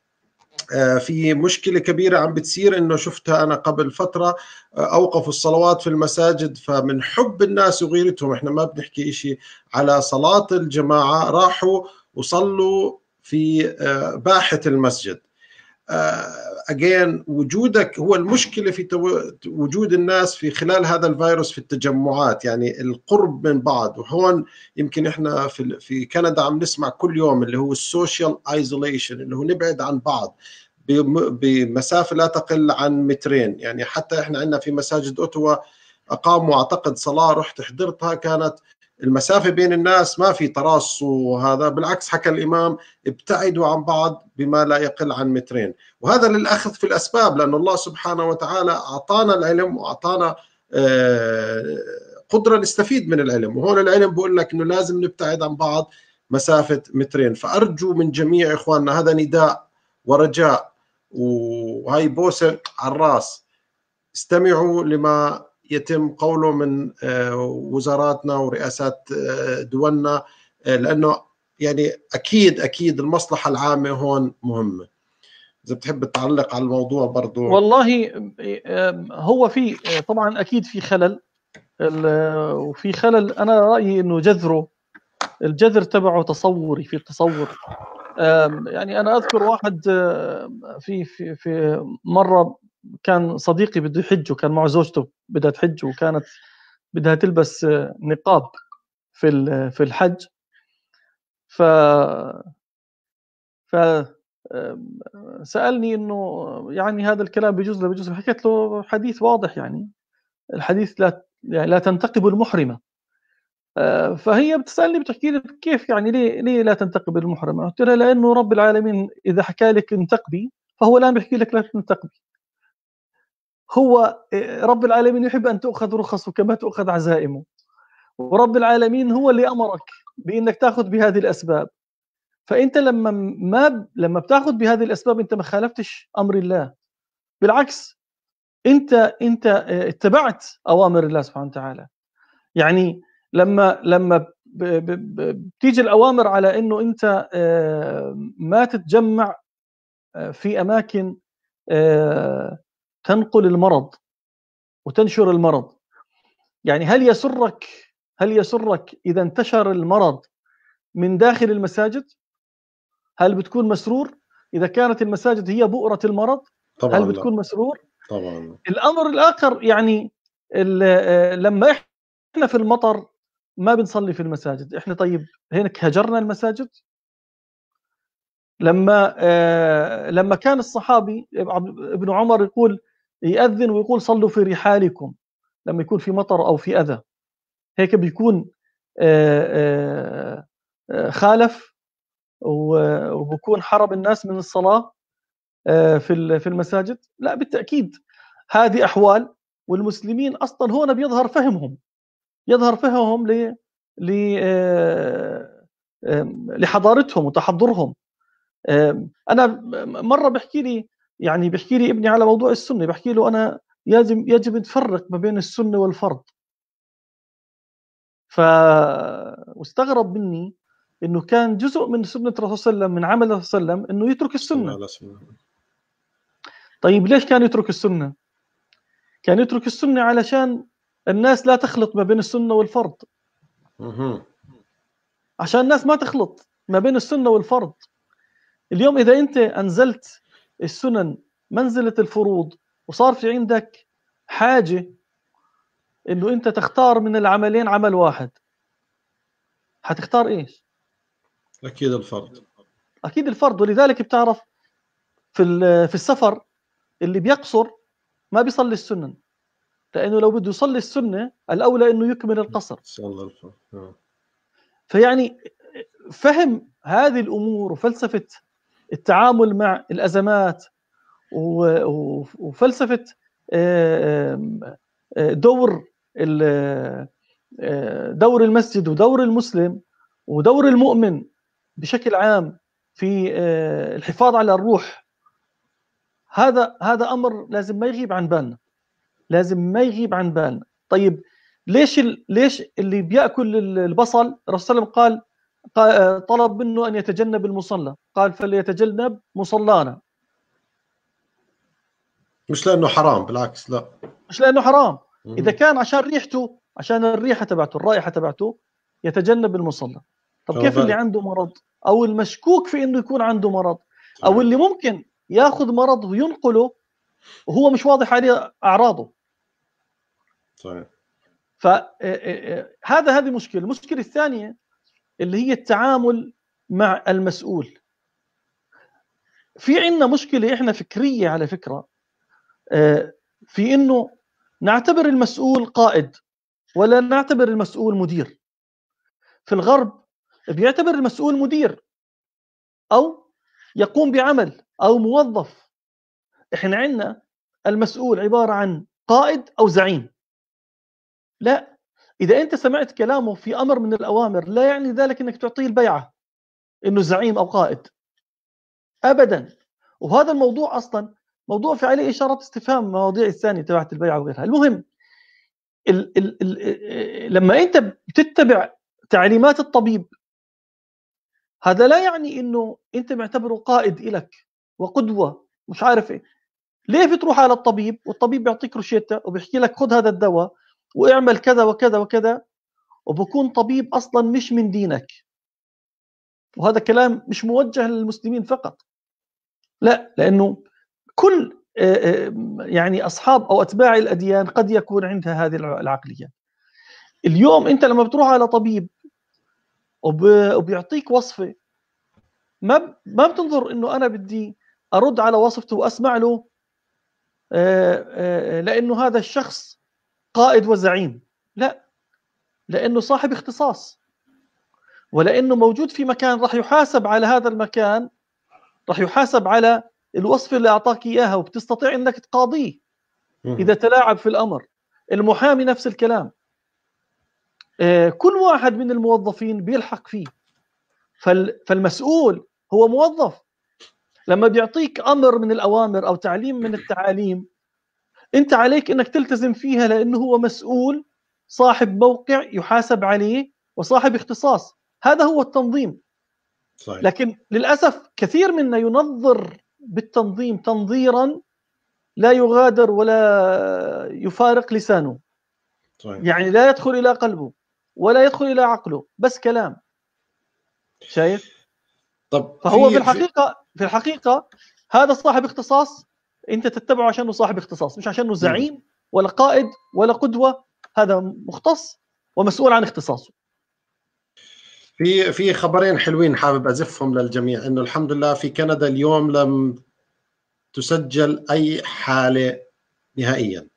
Speaker 1: آه، في مشكله كبيره عم بتصير انه شفتها انا قبل فتره آه، اوقفوا الصلوات في المساجد فمن حب الناس وغيرتهم احنا ما بنحكي شيء على صلاه الجماعه راحوا وصلوا في آه، باحه المسجد اجين آه، وجودك هو المشكله في تو... وجود الناس في خلال هذا الفيروس في التجمعات يعني القرب من بعض وهون يمكن احنا في في كندا عم نسمع كل يوم اللي هو السوشيال ايزوليشن اللي هو نبعد عن بعض بمسافه لا تقل عن مترين يعني حتى احنا عندنا في مساجد اوتوا اقاموا اعتقد صلاه رحت حضرتها كانت المسافه بين الناس ما في تراص وهذا بالعكس حكى الامام ابتعدوا عن بعض بما لا يقل عن مترين وهذا للاخذ في الاسباب لان الله سبحانه وتعالى اعطانا العلم واعطانا آه، قدره نستفيد من العلم وهون العلم بقول لك انه لازم نبتعد عن بعض مسافه مترين فارجو من جميع اخواننا هذا نداء ورجاء وهي بوسه على الراس استمعوا لما يتم قوله من آه، وزاراتنا ورئاسات آه، دولنا آه، لانه يعني اكيد اكيد المصلحه العامه هون مهمه اذا بتحب تعلق على الموضوع برضو
Speaker 2: والله هو في طبعا اكيد في خلل وفي خلل انا رايي انه جذره الجذر تبعه تصوري في التصور يعني انا اذكر واحد في في في مره كان صديقي بده يحج وكان معه زوجته بدها تحج وكانت بدها تلبس نقاب في في الحج ف ف سالني انه يعني هذا الكلام بجوز لا بجوز حكيت له حديث واضح يعني الحديث لا يعني لا تنتقب المحرمه فهي بتسالني بتحكي لي كيف يعني ليه ليه لا تنتقب المحرمه؟ قلت لها لانه رب العالمين اذا حكى لك انتقبي فهو الان بيحكي لك لا تنتقبي هو آه، رب العالمين يحب ان تؤخذ رخصه كما تؤخذ عزائمه ورب العالمين هو اللي امرك بانك تاخذ بهذه الاسباب فانت لما ما لما بتاخذ بهذه الاسباب انت ما خالفتش امر الله بالعكس انت انت آه، اتبعت اوامر الله سبحانه وتعالى يعني لما لما بتيجي الاوامر على انه انت آه، ما تتجمع في اماكن تنقل المرض وتنشر المرض يعني هل يسرك هل يسرك اذا انتشر المرض من داخل المساجد هل بتكون مسرور اذا كانت المساجد هي بؤره المرض طبعا هل بتكون لا. مسرور طبعا الامر الاخر يعني لما احنا في المطر ما بنصلي في المساجد احنا طيب هناك هجرنا المساجد لما آه، لما كان الصحابي ابن عمر يقول يأذن ويقول صلوا في رحالكم لما يكون في مطر أو في أذى هيك بيكون آه، آه، آه، خالف وبكون حرب الناس من الصلاة في في المساجد لا بالتأكيد هذه أحوال والمسلمين أصلا هنا بيظهر فهمهم يظهر فهمهم ل لحضارتهم وتحضرهم انا مره بحكي لي يعني بيحكي لي ابني على موضوع السنه بحكي له انا لازم يجب نفرق ما بين السنه والفرض فاستغرب مني انه كان جزء من سنه الرسول صلى الله عليه وسلم من عمل الرسول صلى الله عليه وسلم انه يترك السنه طيب ليش كان يترك السنه كان يترك السنه علشان الناس لا تخلط ما بين السنه والفرض عشان الناس ما تخلط ما بين السنه والفرض اليوم اذا انت انزلت السنن منزله الفروض وصار في عندك حاجه انه انت تختار من العملين عمل واحد حتختار ايش؟
Speaker 1: اكيد الفرض
Speaker 2: اكيد الفرض ولذلك بتعرف في في السفر اللي بيقصر ما بيصلي السنن لانه لو بده يصلي السنه الاولى انه يكمل القصر صلى الفرض نعم. فيعني فهم هذه الامور وفلسفه التعامل مع الازمات وفلسفه آه، آه، آه، دور دور المسجد ودور المسلم ودور المؤمن بشكل عام في الحفاظ على الروح هذا هذا امر لازم ما يغيب عن بالنا لازم ما يغيب عن بالنا طيب ليش ليش اللي بياكل البصل الرسول صلى الله عليه وسلم قال آه، طلب منه ان يتجنب المصلى قال فليتجنب مصلانا مش لانه حرام بالعكس لا مش لانه حرام اذا كان عشان ريحته عشان الريحه تبعته الرائحه تبعته يتجنب المصلى طب كيف اللي عنده مرض او المشكوك في انه يكون عنده مرض او اللي ممكن ياخذ مرض وينقله وهو مش واضح عليه اعراضه صحيح فهذا آه، آه، هذه مشكله المشكله الثانيه اللي هي التعامل مع المسؤول في عندنا مشكله احنا فكريه على فكره آه، في انه نعتبر المسؤول قائد ولا نعتبر المسؤول مدير في الغرب بيعتبر المسؤول مدير او يقوم بعمل او موظف احنا عندنا المسؤول عباره عن قائد او زعيم لا اذا انت سمعت كلامه في امر من الاوامر لا يعني ذلك انك تعطيه البيعه انه زعيم او قائد ابدا وهذا الموضوع اصلا موضوع في عليه اشارات استفهام المواضيع الثانيه تبعت البيعه وغيرها المهم ال ال ال لما انت بتتبع تعليمات الطبيب هذا لا يعني انه انت معتبره قائد لك وقدوه مش عارف ايه ليه بتروح على الطبيب والطبيب بيعطيك روشيتا وبيحكي لك خذ هذا الدواء واعمل كذا وكذا وكذا وبكون طبيب اصلا مش من دينك وهذا كلام مش موجه للمسلمين فقط لا لانه كل آه، آه، يعني اصحاب او اتباع الاديان قد يكون عندها هذه العقليه اليوم انت لما بتروح على طبيب وبيعطيك وصفه ما ما بتنظر انه انا بدي ارد على وصفته واسمع له آه، لانه هذا الشخص قائد وزعيم لا لأنه صاحب اختصاص ولأنه موجود في مكان راح يحاسب على هذا المكان راح يحاسب على الوصف اللي أعطاك إياها وبتستطيع أنك تقاضيه إذا تلاعب في الأمر المحامي نفس الكلام آه، كل واحد من الموظفين بيلحق فيه فالمسؤول هو موظف لما بيعطيك امر من الاوامر او تعليم من التعاليم انت عليك انك تلتزم فيها لانه هو مسؤول صاحب موقع يحاسب عليه وصاحب اختصاص هذا هو التنظيم صحيح. لكن للاسف كثير منا ينظر بالتنظيم تنظيرا لا يغادر ولا يفارق لسانه صحيح. يعني لا يدخل الى قلبه ولا يدخل الى عقله بس كلام شايف طب فهو في الحقيقه في الحقيقه هذا صاحب اختصاص انت تتبعه عشانه صاحب اختصاص مش عشانه زعيم ولا قائد ولا قدوه هذا مختص ومسؤول عن اختصاصه
Speaker 1: في في خبرين حلوين حابب ازفهم للجميع انه الحمد لله في كندا اليوم لم تسجل اي حاله نهائيا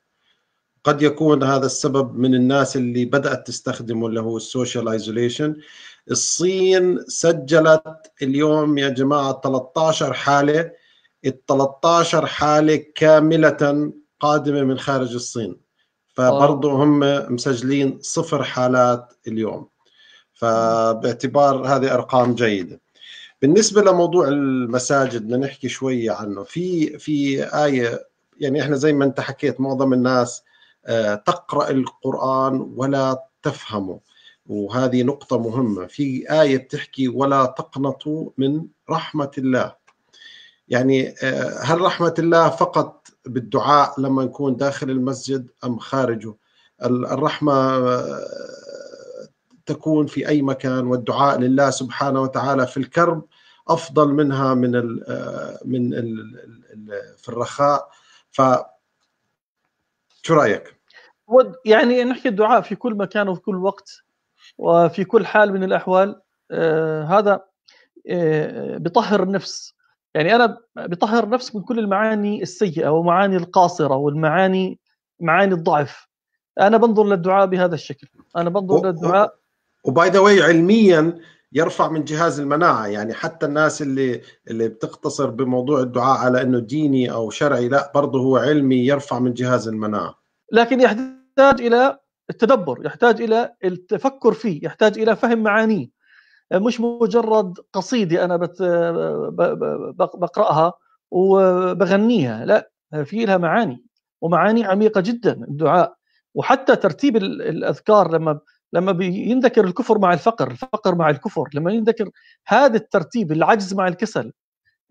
Speaker 1: قد يكون هذا السبب من الناس اللي بدات تستخدمه اللي هو السوشيال ايزوليشن الصين سجلت اليوم يا جماعه 13 حاله ال 13 حاله كامله قادمه من خارج الصين فبرضه هم مسجلين صفر حالات اليوم فباعتبار هذه ارقام جيده بالنسبه لموضوع المساجد بدنا نحكي شويه عنه في في ايه يعني احنا زي ما انت حكيت معظم الناس آه، تقرا القران ولا تفهمه وهذه نقطه مهمه في ايه بتحكي ولا تقنطوا من رحمه الله يعني آه، هل رحمة الله فقط بالدعاء لما نكون داخل المسجد أم خارجه الرحمة آه، تكون في أي مكان والدعاء لله سبحانه وتعالى في الكرب أفضل منها من الـ آه، من الـ في الرخاء ف شو رأيك؟
Speaker 2: يعني نحكي الدعاء في كل مكان وفي كل وقت وفي كل حال من الأحوال آه هذا آه بطهر النفس يعني انا بطهر نفسي من كل المعاني السيئه ومعاني القاصره والمعاني معاني الضعف انا بنظر للدعاء بهذا الشكل انا بنظر و... للدعاء وباي ذا واي علميا يرفع من جهاز المناعه يعني حتى الناس
Speaker 1: اللي اللي بتقتصر بموضوع الدعاء على انه ديني او شرعي لا برضه هو علمي يرفع من جهاز المناعه
Speaker 2: لكن يحتاج الى التدبر يحتاج الى التفكر فيه يحتاج الى فهم معانيه مش مجرد قصيده انا بقراها وبغنيها لا في لها معاني ومعاني عميقه جدا الدعاء وحتى ترتيب الاذكار لما لما بينذكر الكفر مع الفقر الفقر مع الكفر لما ينذكر هذا الترتيب العجز مع الكسل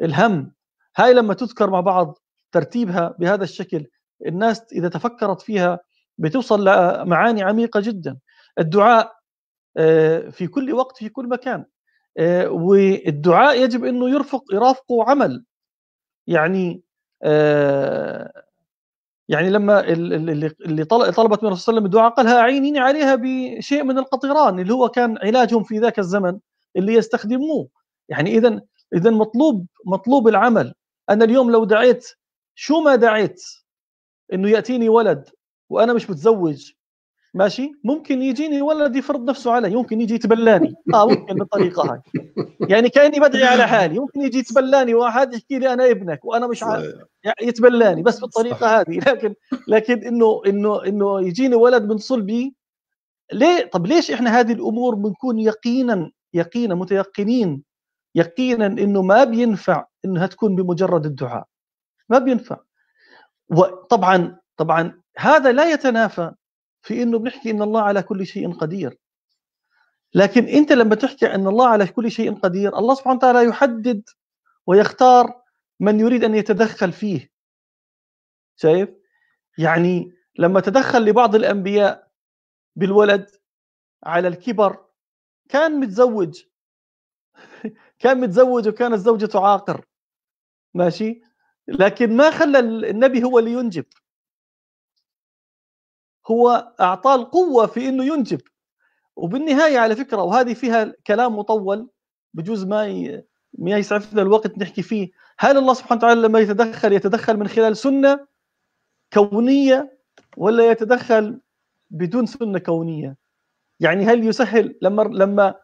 Speaker 2: الهم هاي لما تذكر مع بعض ترتيبها بهذا الشكل الناس اذا تفكرت فيها بتوصل لمعاني عميقه جدا الدعاء آه، في كل وقت في كل مكان آه، والدعاء يجب انه يرفق يرافقه عمل يعني آه، يعني لما اللي طلبت من الرسول صلى الله عليه وسلم الدعاء قالها اعينيني عليها بشيء من القطران اللي هو كان علاجهم في ذاك الزمن اللي يستخدموه يعني اذا اذا مطلوب مطلوب العمل انا اليوم لو دعيت شو ما دعيت انه ياتيني ولد وانا مش متزوج ماشي ممكن يجيني ولد يفرض نفسه علي ممكن يجي يتبلاني اه ممكن بالطريقه هاي يعني كاني بدعي على حالي ممكن يجي يتبلاني واحد يحكي لي انا ابنك وانا مش عارف يعني يتبلاني بس بالطريقه هذه لكن لكن انه انه انه يجيني ولد من صلبي ليه طب ليش احنا هذه الامور بنكون يقينا يقينا متيقنين يقينا انه ما بينفع انها تكون بمجرد الدعاء ما بينفع وطبعا طبعا هذا لا يتنافى في انه بنحكي ان الله على كل شيء قدير لكن انت لما تحكي ان الله على كل شيء قدير الله سبحانه وتعالى يحدد ويختار من يريد ان يتدخل فيه شايف يعني لما تدخل لبعض الانبياء بالولد على الكبر كان متزوج كان متزوج وكانت زوجته عاقر ماشي لكن ما خلى النبي هو اللي ينجب هو اعطاه القوه في انه ينجب وبالنهايه على فكره وهذه فيها كلام مطول بجوز ما ي... ما يسعفنا الوقت نحكي فيه هل الله سبحانه وتعالى لما يتدخل يتدخل من خلال سنه كونيه ولا يتدخل بدون سنه كونيه يعني هل يسهل لما لما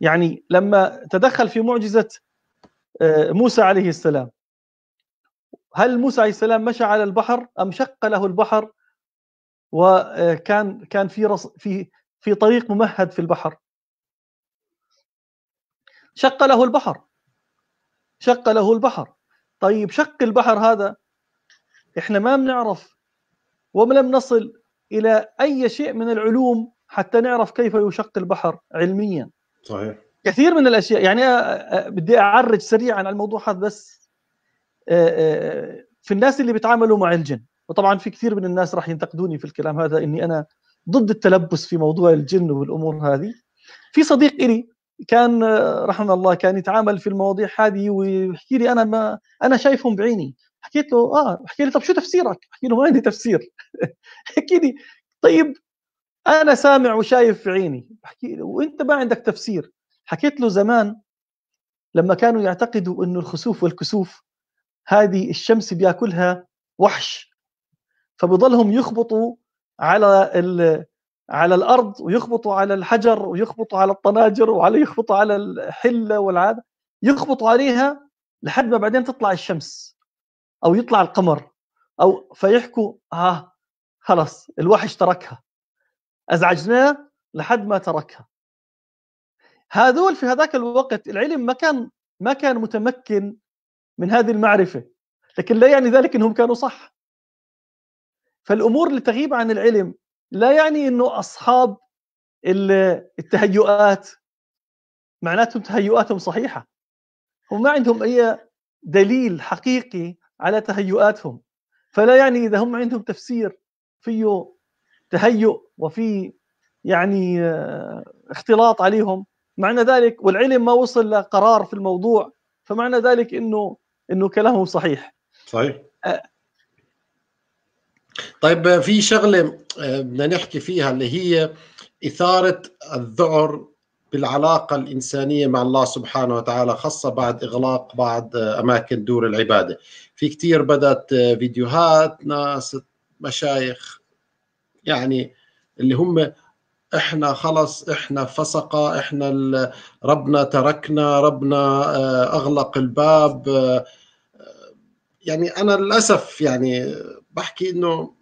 Speaker 2: يعني لما تدخل في معجزه آه، موسى عليه السلام هل موسى عليه السلام مشى على البحر ام شق له البحر وكان كان في رص في في طريق ممهد في البحر شق له البحر شق له البحر طيب شق البحر هذا احنا ما بنعرف ولم نصل الى اي شيء من العلوم حتى نعرف كيف يشق البحر علميا صحيح كثير من الاشياء يعني بدي اعرج سريعا على الموضوع هذا بس في الناس اللي بيتعاملوا مع الجن وطبعا في كثير من الناس راح ينتقدوني في الكلام هذا اني انا ضد التلبس في موضوع الجن والامور هذه في صديق إلي كان رحمه الله كان يتعامل في المواضيع هذه ويحكي لي انا ما انا شايفهم بعيني حكيت له اه حكي لي طب شو تفسيرك؟ حكي له ما عندي تفسير حكي لي طيب انا سامع وشايف في عيني بحكي له وانت ما عندك تفسير حكيت له زمان لما كانوا يعتقدوا انه الخسوف والكسوف هذه الشمس بياكلها وحش فبيضلهم يخبطوا على ال... على الارض ويخبطوا على الحجر ويخبطوا على الطناجر وعلى يخبطوا على الحله والعاده يخبطوا عليها لحد ما بعدين تطلع الشمس او يطلع القمر او فيحكوا ها آه، خلاص الوحش تركها ازعجناه لحد ما تركها هذول في هذاك الوقت العلم ما كان ما كان متمكن من هذه المعرفه لكن لا يعني ذلك انهم كانوا صح فالامور اللي تغيب عن العلم لا يعني انه اصحاب التهيؤات معناتهم تهيؤاتهم صحيحه هم ما عندهم اي دليل حقيقي على تهيؤاتهم فلا يعني اذا هم عندهم تفسير فيه تهيؤ وفي يعني آه، اختلاط عليهم معنى ذلك والعلم ما وصل لقرار في الموضوع فمعنى ذلك انه انه كلامهم صحيح صحيح آه، طيب في شغله آه، بدنا نحكي فيها اللي هي اثاره
Speaker 1: الذعر بالعلاقه الانسانيه مع الله سبحانه وتعالى خاصه بعد اغلاق بعض آه، اماكن دور العباده في كثير بدات آه، فيديوهات ناس مشايخ يعني اللي هم احنا خلص احنا فسقه احنا ربنا تركنا ربنا اغلق الباب يعني انا للاسف يعني بحكي انه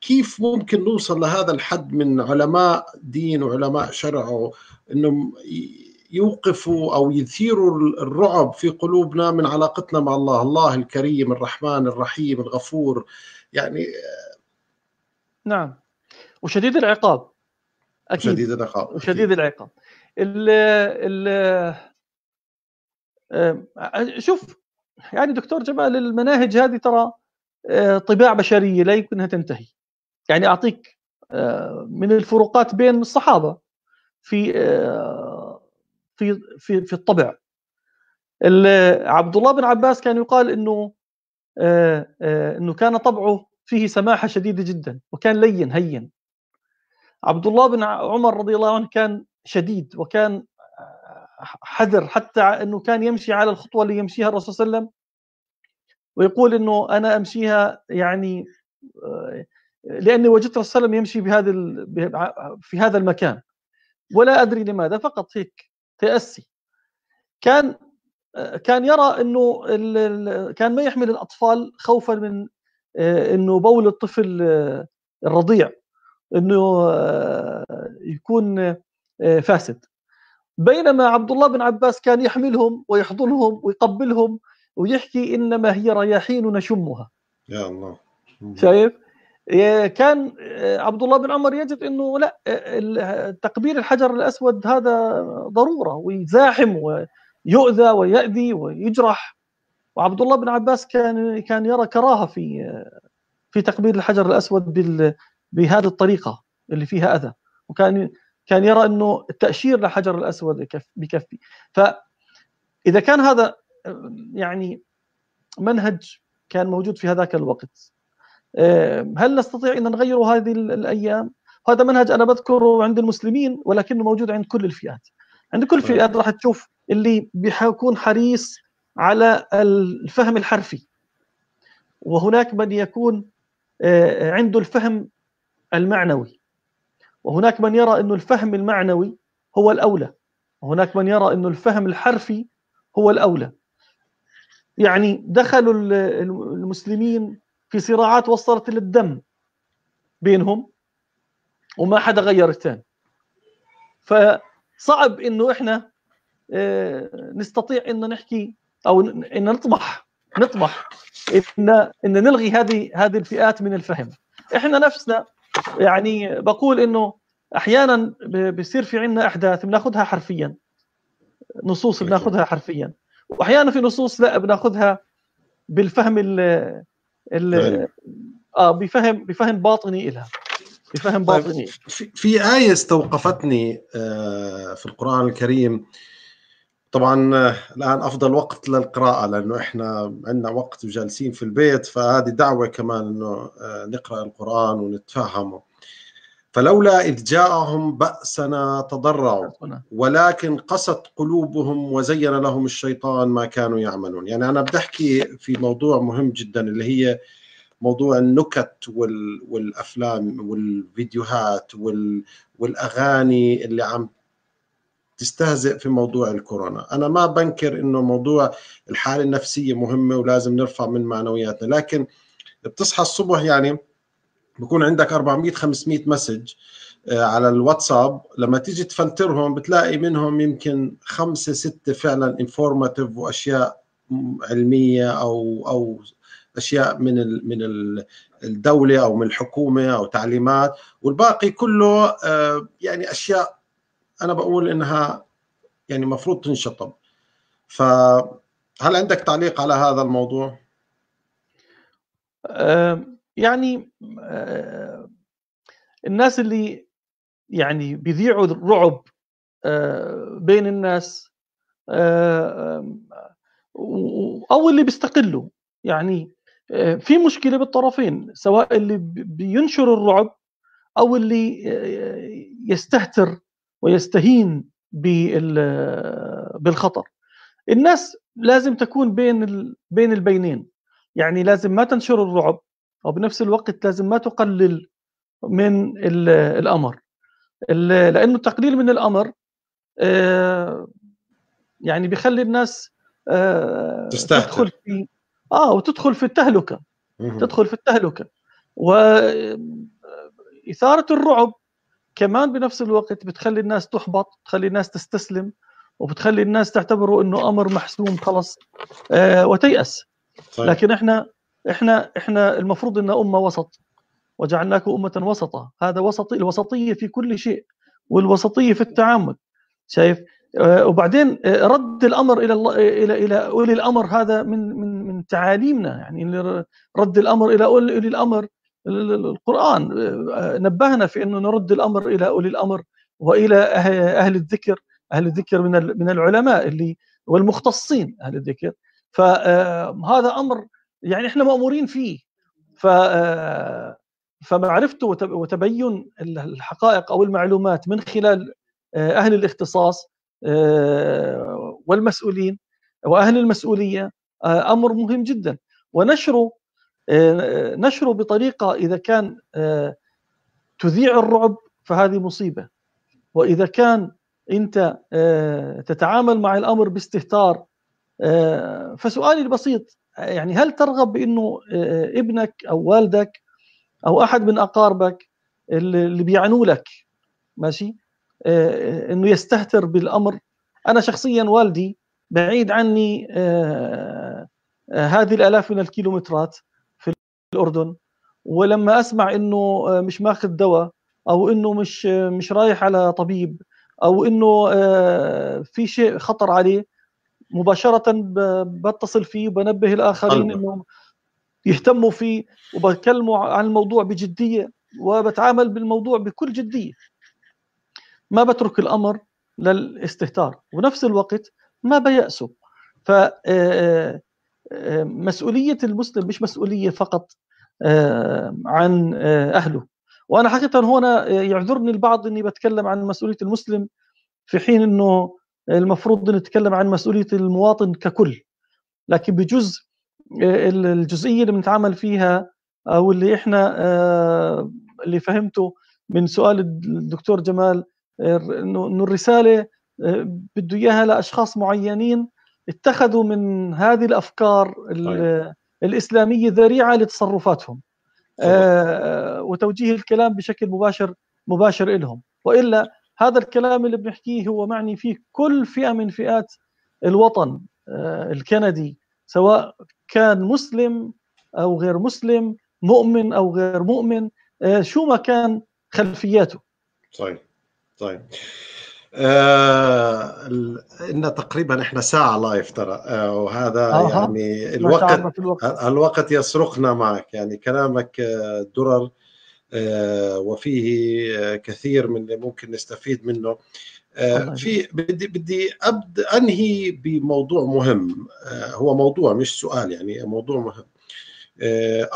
Speaker 1: كيف ممكن نوصل لهذا الحد من علماء دين وعلماء شرع انهم يوقفوا او يثيروا الرعب في قلوبنا من علاقتنا مع الله، الله الكريم الرحمن الرحيم الغفور
Speaker 2: يعني نعم وشديد العقاب اكيد شديد العقاب وشديد العقاب ال ال آه، شوف يعني دكتور جمال المناهج هذه ترى آه، طباع بشريه لا يمكنها تنتهي يعني اعطيك آه، من الفروقات بين الصحابه في آه، في في في الطبع عبد الله بن عباس كان يقال انه انه كان طبعه فيه سماحه شديده جدا وكان لين هين عبد الله بن عمر رضي الله عنه كان شديد وكان حذر حتى انه كان يمشي على الخطوه اللي يمشيها الرسول صلى الله عليه وسلم ويقول انه انا امشيها يعني آه، لاني وجدت الرسول صلى الله عليه وسلم يمشي بهذا في هذا المكان ولا ادري لماذا فقط هيك تاسي كان آه، كان يرى انه كان ما يحمل الاطفال خوفا من آه، انه بول الطفل الرضيع انه يكون فاسد بينما عبد الله بن عباس كان يحملهم ويحضنهم ويقبلهم ويحكي انما هي رياحين نشمها يا الله شايف كان آه، عبد الله بن عمر يجد انه لا آه، تقبيل الحجر الاسود هذا ضروره ويزاحم ويؤذى ويأذي ويجرح وعبد الله بن عباس كان كان يرى كراهه في آه، في تقبيل الحجر الاسود بهذه الطريقه اللي فيها اذى وكان كان يرى انه التاشير لحجر الاسود بكفي فاذا كان هذا يعني منهج كان موجود في هذاك الوقت آه، هل نستطيع ان نغيره هذه الايام هذا منهج انا بذكره عند المسلمين ولكنه موجود عند كل الفئات عند كل طيب. الفئات راح تشوف اللي بيكون حريص على الفهم الحرفي وهناك من يكون آه، عنده الفهم المعنوي وهناك من يرى أن الفهم المعنوي هو الأولى وهناك من يرى أن الفهم الحرفي هو الأولى يعني دخلوا المسلمين في صراعات وصلت للدم بينهم وما حدا غير الثاني فصعب انه احنا آه، نستطيع ان نحكي او ان نطمح نطمح ان ان نلغي هذه هذه الفئات من الفهم احنا نفسنا يعني بقول انه احيانا بصير في عندنا احداث بناخذها حرفيا نصوص بناخذها حرفيا واحيانا في نصوص لا بناخذها بالفهم ال ال طيب. اه بفهم بفهم باطني لها بفهم طيب، باطني في,
Speaker 1: في ايه استوقفتني آه، في القران الكريم طبعا الان افضل وقت للقراءه لانه احنا عندنا وقت وجالسين في البيت فهذه دعوه كمان انه آه، نقرا القران ونتفهمه فلولا اذ جاءهم باسنا تضرعوا ولكن قست قلوبهم وزين لهم الشيطان ما كانوا يعملون يعني انا بدي احكي في موضوع مهم جدا اللي هي موضوع النكت والافلام والفيديوهات والاغاني اللي عم تستهزئ في موضوع الكورونا أنا ما بنكر أنه موضوع الحالة النفسية مهمة ولازم نرفع من معنوياتنا لكن بتصحى الصبح يعني بكون عندك 400 500 مسج آه، على الواتساب لما تيجي تفلترهم بتلاقي منهم يمكن خمسة ستة فعلا انفورماتيف واشياء علميه او او اشياء من من الدوله او من الحكومه او تعليمات والباقي كله آه، يعني اشياء انا بقول انها يعني مفروض تنشطب فهل
Speaker 2: عندك تعليق على هذا الموضوع؟ يعني الناس اللي يعني بيذيعوا الرعب أه، بين الناس أه، او اللي بيستقلوا يعني أه، في مشكله بالطرفين سواء اللي بينشر الرعب او اللي يستهتر ويستهين بالخطر الناس لازم تكون بين بين البينين يعني لازم ما تنشر الرعب وبنفس الوقت لازم ما تقلل من الامر لانه التقليل من الامر آه، يعني بيخلي الناس آه، تدخل في اه وتدخل في التهلكه تدخل في التهلكه واثاره آه، الرعب كمان بنفس الوقت بتخلي الناس تحبط بتخلي الناس تستسلم وبتخلي الناس تعتبره انه امر محسوم خلص آه وتيأس طيب. لكن احنا احنا احنا المفروض ان امه وسط وجعلناكم امه وسطا هذا وسط الوسطيه في كل شيء والوسطيه في التعامل شايف آه وبعدين آه رد الامر الى الله الى الى اولي الامر هذا من من من تعاليمنا يعني رد الامر الى اولي الامر القرآن آه، نبهنا في أنه نرد الأمر إلى أولي الأمر وإلى أه-، أهل الذكر أهل الذكر من من العلماء اللي والمختصين أهل الذكر فهذا آه، أمر يعني إحنا مأمورين فيه ف فمعرفته وتبين الحقائق أو المعلومات من خلال أهل الاختصاص والمسؤولين وأهل المسؤولية أمر مهم جدا ونشره آه، نشره بطريقه اذا كان آه، تذيع الرعب فهذه مصيبه واذا كان انت آه، تتعامل مع الامر باستهتار فسؤالي البسيط يعني هل ترغب بانه ابنك او والدك او احد من اقاربك اللي بيعنوا لك ماشي انه يستهتر بالامر انا شخصيا والدي بعيد عني هذه الالاف من الكيلومترات الاردن ولما اسمع انه آه، مش ماخذ دواء او انه مش آه، مش رايح على طبيب او انه آه، في شيء خطر عليه مباشره بتصل فيه وبنبه الاخرين انهم يهتموا فيه وبكلموا عن الموضوع بجديه وبتعامل بالموضوع بكل جديه ما بترك الامر للاستهتار ونفس الوقت ما بيأسوا ف مسؤوليه المسلم مش مسؤوليه فقط آه، عن آه، اهله وانا حقيقه هنا يعذرني البعض اني بتكلم عن مسؤوليه المسلم في حين انه المفروض نتكلم عن مسؤوليه المواطن ككل لكن بجزء آه، الجزئيه اللي بنتعامل فيها او اللي احنا اللي فهمته من سؤال الدكتور جمال انه الرساله بده اياها لاشخاص معينين اتخذوا من هذه الافكار طيب. الاسلاميه ذريعه لتصرفاتهم آه وتوجيه الكلام بشكل مباشر مباشر لهم والا هذا الكلام اللي بنحكيه هو معني فيه كل فئه من فئات الوطن آه الكندي سواء كان مسلم او غير مسلم مؤمن او غير مؤمن آه شو ما كان خلفياته
Speaker 1: طيب. طيب. آه ان تقريبا احنا ساعه لايف ترى آه وهذا آه يعني الوقت, الوقت الوقت يسرقنا معك يعني كلامك آه، درر آه وفيه آه، كثير من اللي ممكن نستفيد منه آه، في بدي بدي أبد انهي بموضوع مهم هو موضوع مش سؤال يعني موضوع مهم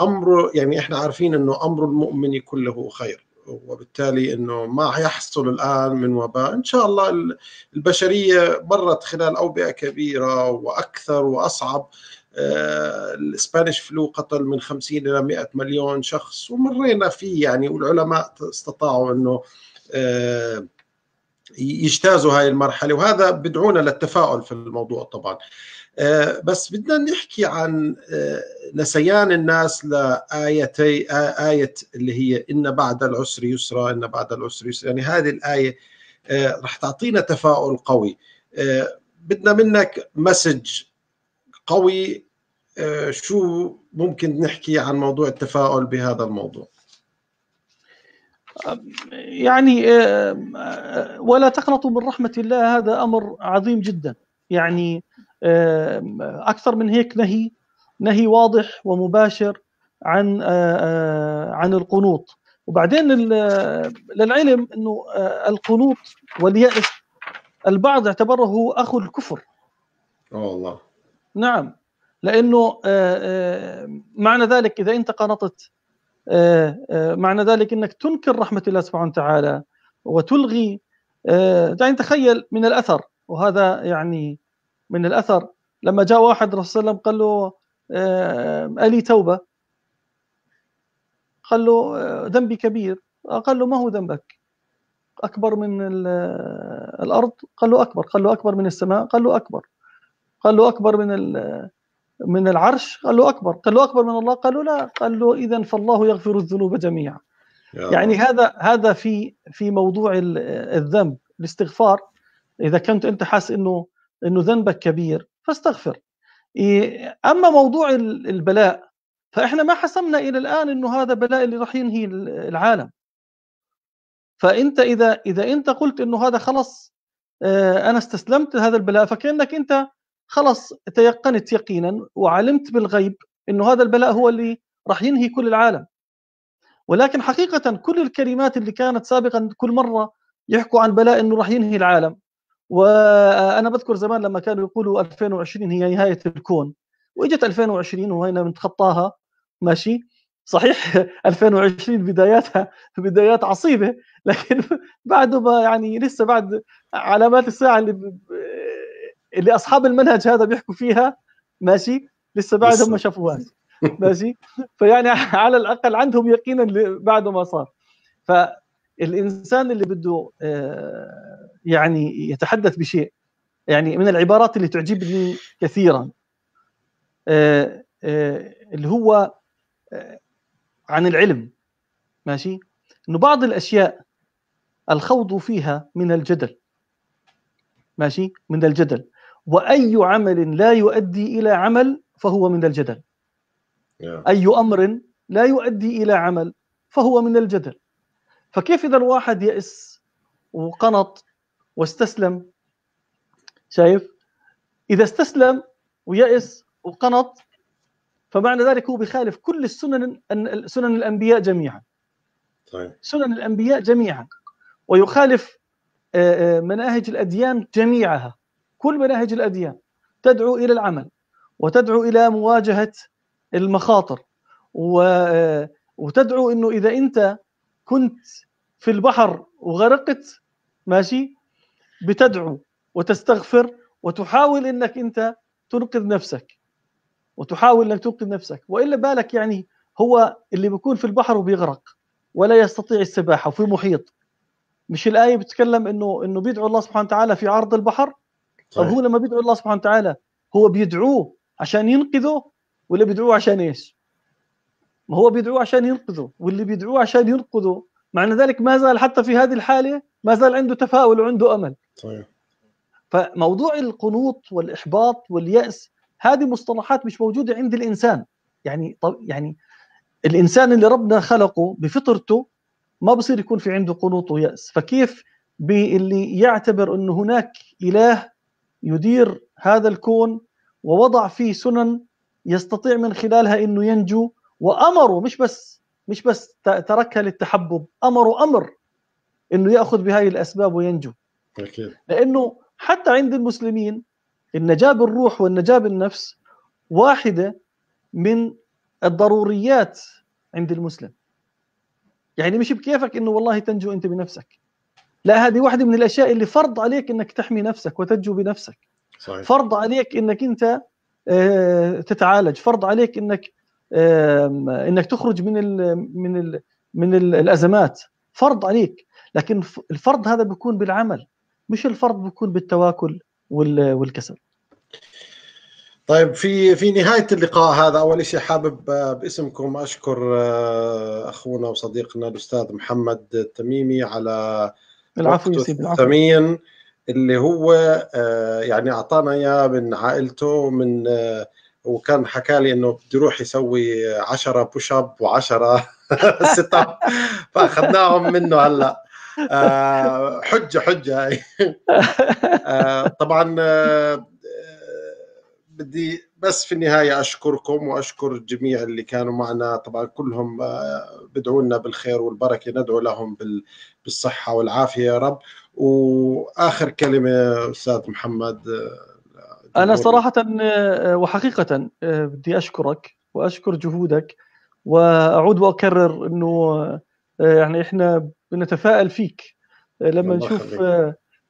Speaker 1: امر يعني احنا عارفين انه امر المؤمن كله خير وبالتالي انه ما يحصل الان من وباء ان شاء الله البشريه مرت خلال اوبئه كبيره واكثر واصعب آه، الاسبانيش فلو قتل من 50 الى 100 مليون شخص ومرينا فيه يعني والعلماء استطاعوا انه آه، يجتازوا هاي المرحله وهذا بدعونا للتفاؤل في الموضوع طبعا آه، بس بدنا نحكي عن آه، نسيان الناس لآيتي آية اللي هي إن بعد العسر يسرا إن بعد العسر يسرا يعني هذه الآية آه، رح تعطينا تفاؤل قوي بدنا منك مسج قوي شو ممكن نحكي عن موضوع التفاؤل بهذا
Speaker 2: الموضوع يعني ولا تقنطوا من رحمة الله هذا أمر عظيم جدا يعني اكثر من هيك نهي نهي واضح ومباشر عن عن القنوط وبعدين للعلم انه القنوط واليأس البعض اعتبره اخو الكفر اه الله نعم لانه معنى ذلك اذا انت قنطت معنى ذلك انك تنكر رحمه الله سبحانه وتعالى وتلغي يعني تخيل من الاثر وهذا يعني من الاثر لما جاء واحد رسول صلى الله عليه وسلم قال له الي توبه قال له ذنبي كبير قال له ما هو ذنبك اكبر من الارض قال له اكبر قال له اكبر من السماء قال له اكبر قال له اكبر من من العرش قال له اكبر قال له اكبر من الله قال له لا قال له اذا فالله يغفر الذنوب جميعا يعني هذا هذا في في موضوع الذنب الاستغفار اذا كنت انت حاس انه انه ذنبك كبير فاستغفر اما موضوع البلاء فاحنا ما حسمنا الى الان انه هذا بلاء اللي راح ينهي العالم فانت اذا اذا انت قلت انه هذا خلص آه، انا استسلمت هذا البلاء فكانك انت خلص تيقنت يقينا وعلمت بالغيب انه هذا البلاء هو اللي راح ينهي كل العالم ولكن حقيقه كل الكلمات اللي كانت سابقا كل مره يحكوا عن بلاء انه راح ينهي العالم وانا بذكر زمان لما كانوا يقولوا 2020 هي نهايه الكون واجت 2020 وهنا بنتخطاها ماشي صحيح 2020 بداياتها بدايات عصيبه لكن بعده ما يعني لسه بعد علامات الساعه اللي اللي اصحاب المنهج هذا بيحكوا فيها ماشي لسه بعدهم ما شافوهاش ماشي فيعني على الاقل عندهم يقينا بعد ما صار فالانسان اللي بده آه، يعني يتحدث بشيء يعني من العبارات اللي تعجبني كثيرا آه، آه، اللي هو آه، عن العلم ماشي انه بعض الاشياء الخوض فيها من الجدل ماشي من الجدل واي عمل لا يؤدي الى عمل فهو من الجدل اي امر لا يؤدي الى عمل فهو من الجدل فكيف اذا الواحد يئس وقنط واستسلم شايف اذا استسلم ويأس وقنط فمعنى ذلك هو بيخالف كل السنن سنن الانبياء جميعا طيب. سنن الانبياء جميعا ويخالف آه، آه، مناهج الاديان جميعها كل مناهج الاديان تدعو الى العمل وتدعو الى مواجهه المخاطر آه، وتدعو انه اذا انت كنت في البحر وغرقت ماشي بتدعو وتستغفر وتحاول انك انت تنقذ نفسك وتحاول انك تنقذ نفسك والا بالك يعني هو اللي بيكون في البحر وبيغرق ولا يستطيع السباحه وفي محيط مش الايه بتتكلم انه انه بيدعو الله سبحانه وتعالى في عرض البحر طيب هو لما بيدعو الله سبحانه وتعالى هو بيدعوه عشان ينقذه ولا بيدعوه عشان ايش؟ ما هو بيدعوه عشان ينقذه واللي بيدعوه عشان ينقذه معنى ذلك ما زال حتى في هذه الحاله ما زال عنده تفاؤل وعنده امل طيب. فموضوع القنوط والاحباط والياس هذه مصطلحات مش موجوده عند الانسان يعني طب يعني الانسان اللي ربنا خلقه بفطرته ما بصير يكون في عنده قنوط وياس فكيف باللي يعتبر انه هناك اله يدير هذا الكون ووضع فيه سنن يستطيع من خلالها انه ينجو وامره مش بس مش بس تركها للتحبب امره امر انه ياخذ بهذه الاسباب وينجو أكيد. لانه حتى عند المسلمين النجاه بالروح والنجاه بالنفس واحده من الضروريات عند المسلم يعني مش بكيفك انه والله تنجو انت بنفسك لا هذه واحده من الاشياء اللي فرض عليك انك تحمي نفسك وتنجو بنفسك صحيح. فرض عليك انك انت آه، تتعالج فرض عليك انك انك تخرج من الـ من الـ من الـ الازمات فرض عليك لكن الفرض هذا بيكون بالعمل مش الفرض بيكون بالتواكل والكسل طيب
Speaker 1: في في نهايه اللقاء هذا اول شيء حابب آه، باسمكم اشكر آه، اخونا وصديقنا الاستاذ محمد التميمي على العفو الثمين اللي هو آه، يعني اعطانا اياه من عائلته من وكان حكى لي انه بده يروح يسوي 10 بوش اب و10 ست اب فاخذناهم منه هلا آه، حجه حجه هاي آه، طبعا آه، بدي بس في النهاية أشكركم وأشكر جميع اللي كانوا معنا طبعا كلهم بدعوا لنا بالخير والبركة ندعو لهم بالصحة والعافية يا رب وآخر كلمة أستاذ محمد
Speaker 2: أنا صراحة وحقيقة بدي أشكرك وأشكر جهودك وأعود وأكرر أنه آه، يعني احنا بنتفائل فيك آه، آه، لما نشوف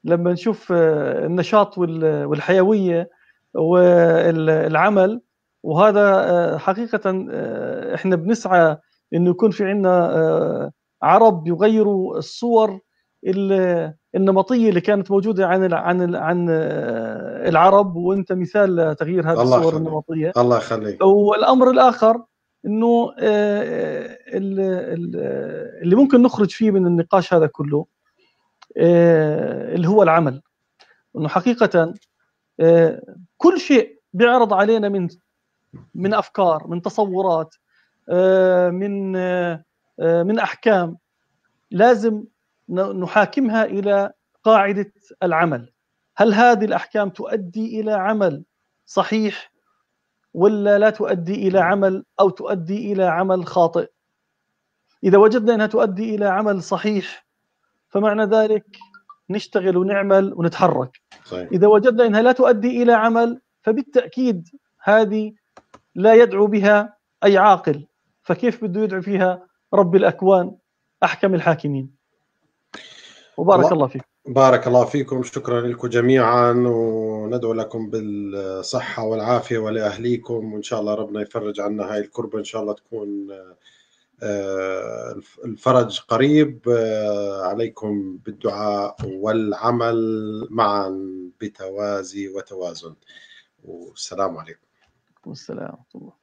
Speaker 2: لما نشوف النشاط والحيويه والعمل وهذا حقيقه احنا بنسعى انه يكون في عندنا عرب يغيروا الصور النمطيه اللي كانت موجوده عن عن عن العرب وانت مثال لتغيير هذه الصور خلي. النمطيه الله يخليك والامر الاخر انه آه، آه، اللي ممكن نخرج فيه من النقاش هذا كله آه، اللي هو العمل انه حقيقه كل شيء بيعرض علينا من من افكار من تصورات من من احكام لازم نحاكمها الى قاعده العمل هل هذه الاحكام تؤدي الى عمل صحيح ولا لا تؤدي الى نعم. عمل او تؤدي الى عمل خاطئ اذا وجدنا انها تؤدي الى عمل صحيح فمعنى ذلك نشتغل ونعمل ونتحرك صحيح. اذا وجدنا انها لا تؤدي الى عمل فبالتاكيد هذه لا يدعو بها اي عاقل فكيف بده يدعو فيها رب الاكوان احكم الحاكمين وبارك الله, الله
Speaker 1: فيك بارك الله فيكم شكرا لكم جميعا وندعو لكم بالصحة والعافية ولأهليكم وإن شاء الله ربنا يفرج عنا هاي الكربة إن شاء الله تكون آه، الفرج قريب آه، عليكم بالدعاء والعمل معا بتوازي وتوازن والسلام عليكم
Speaker 2: والسلام ورحمة الله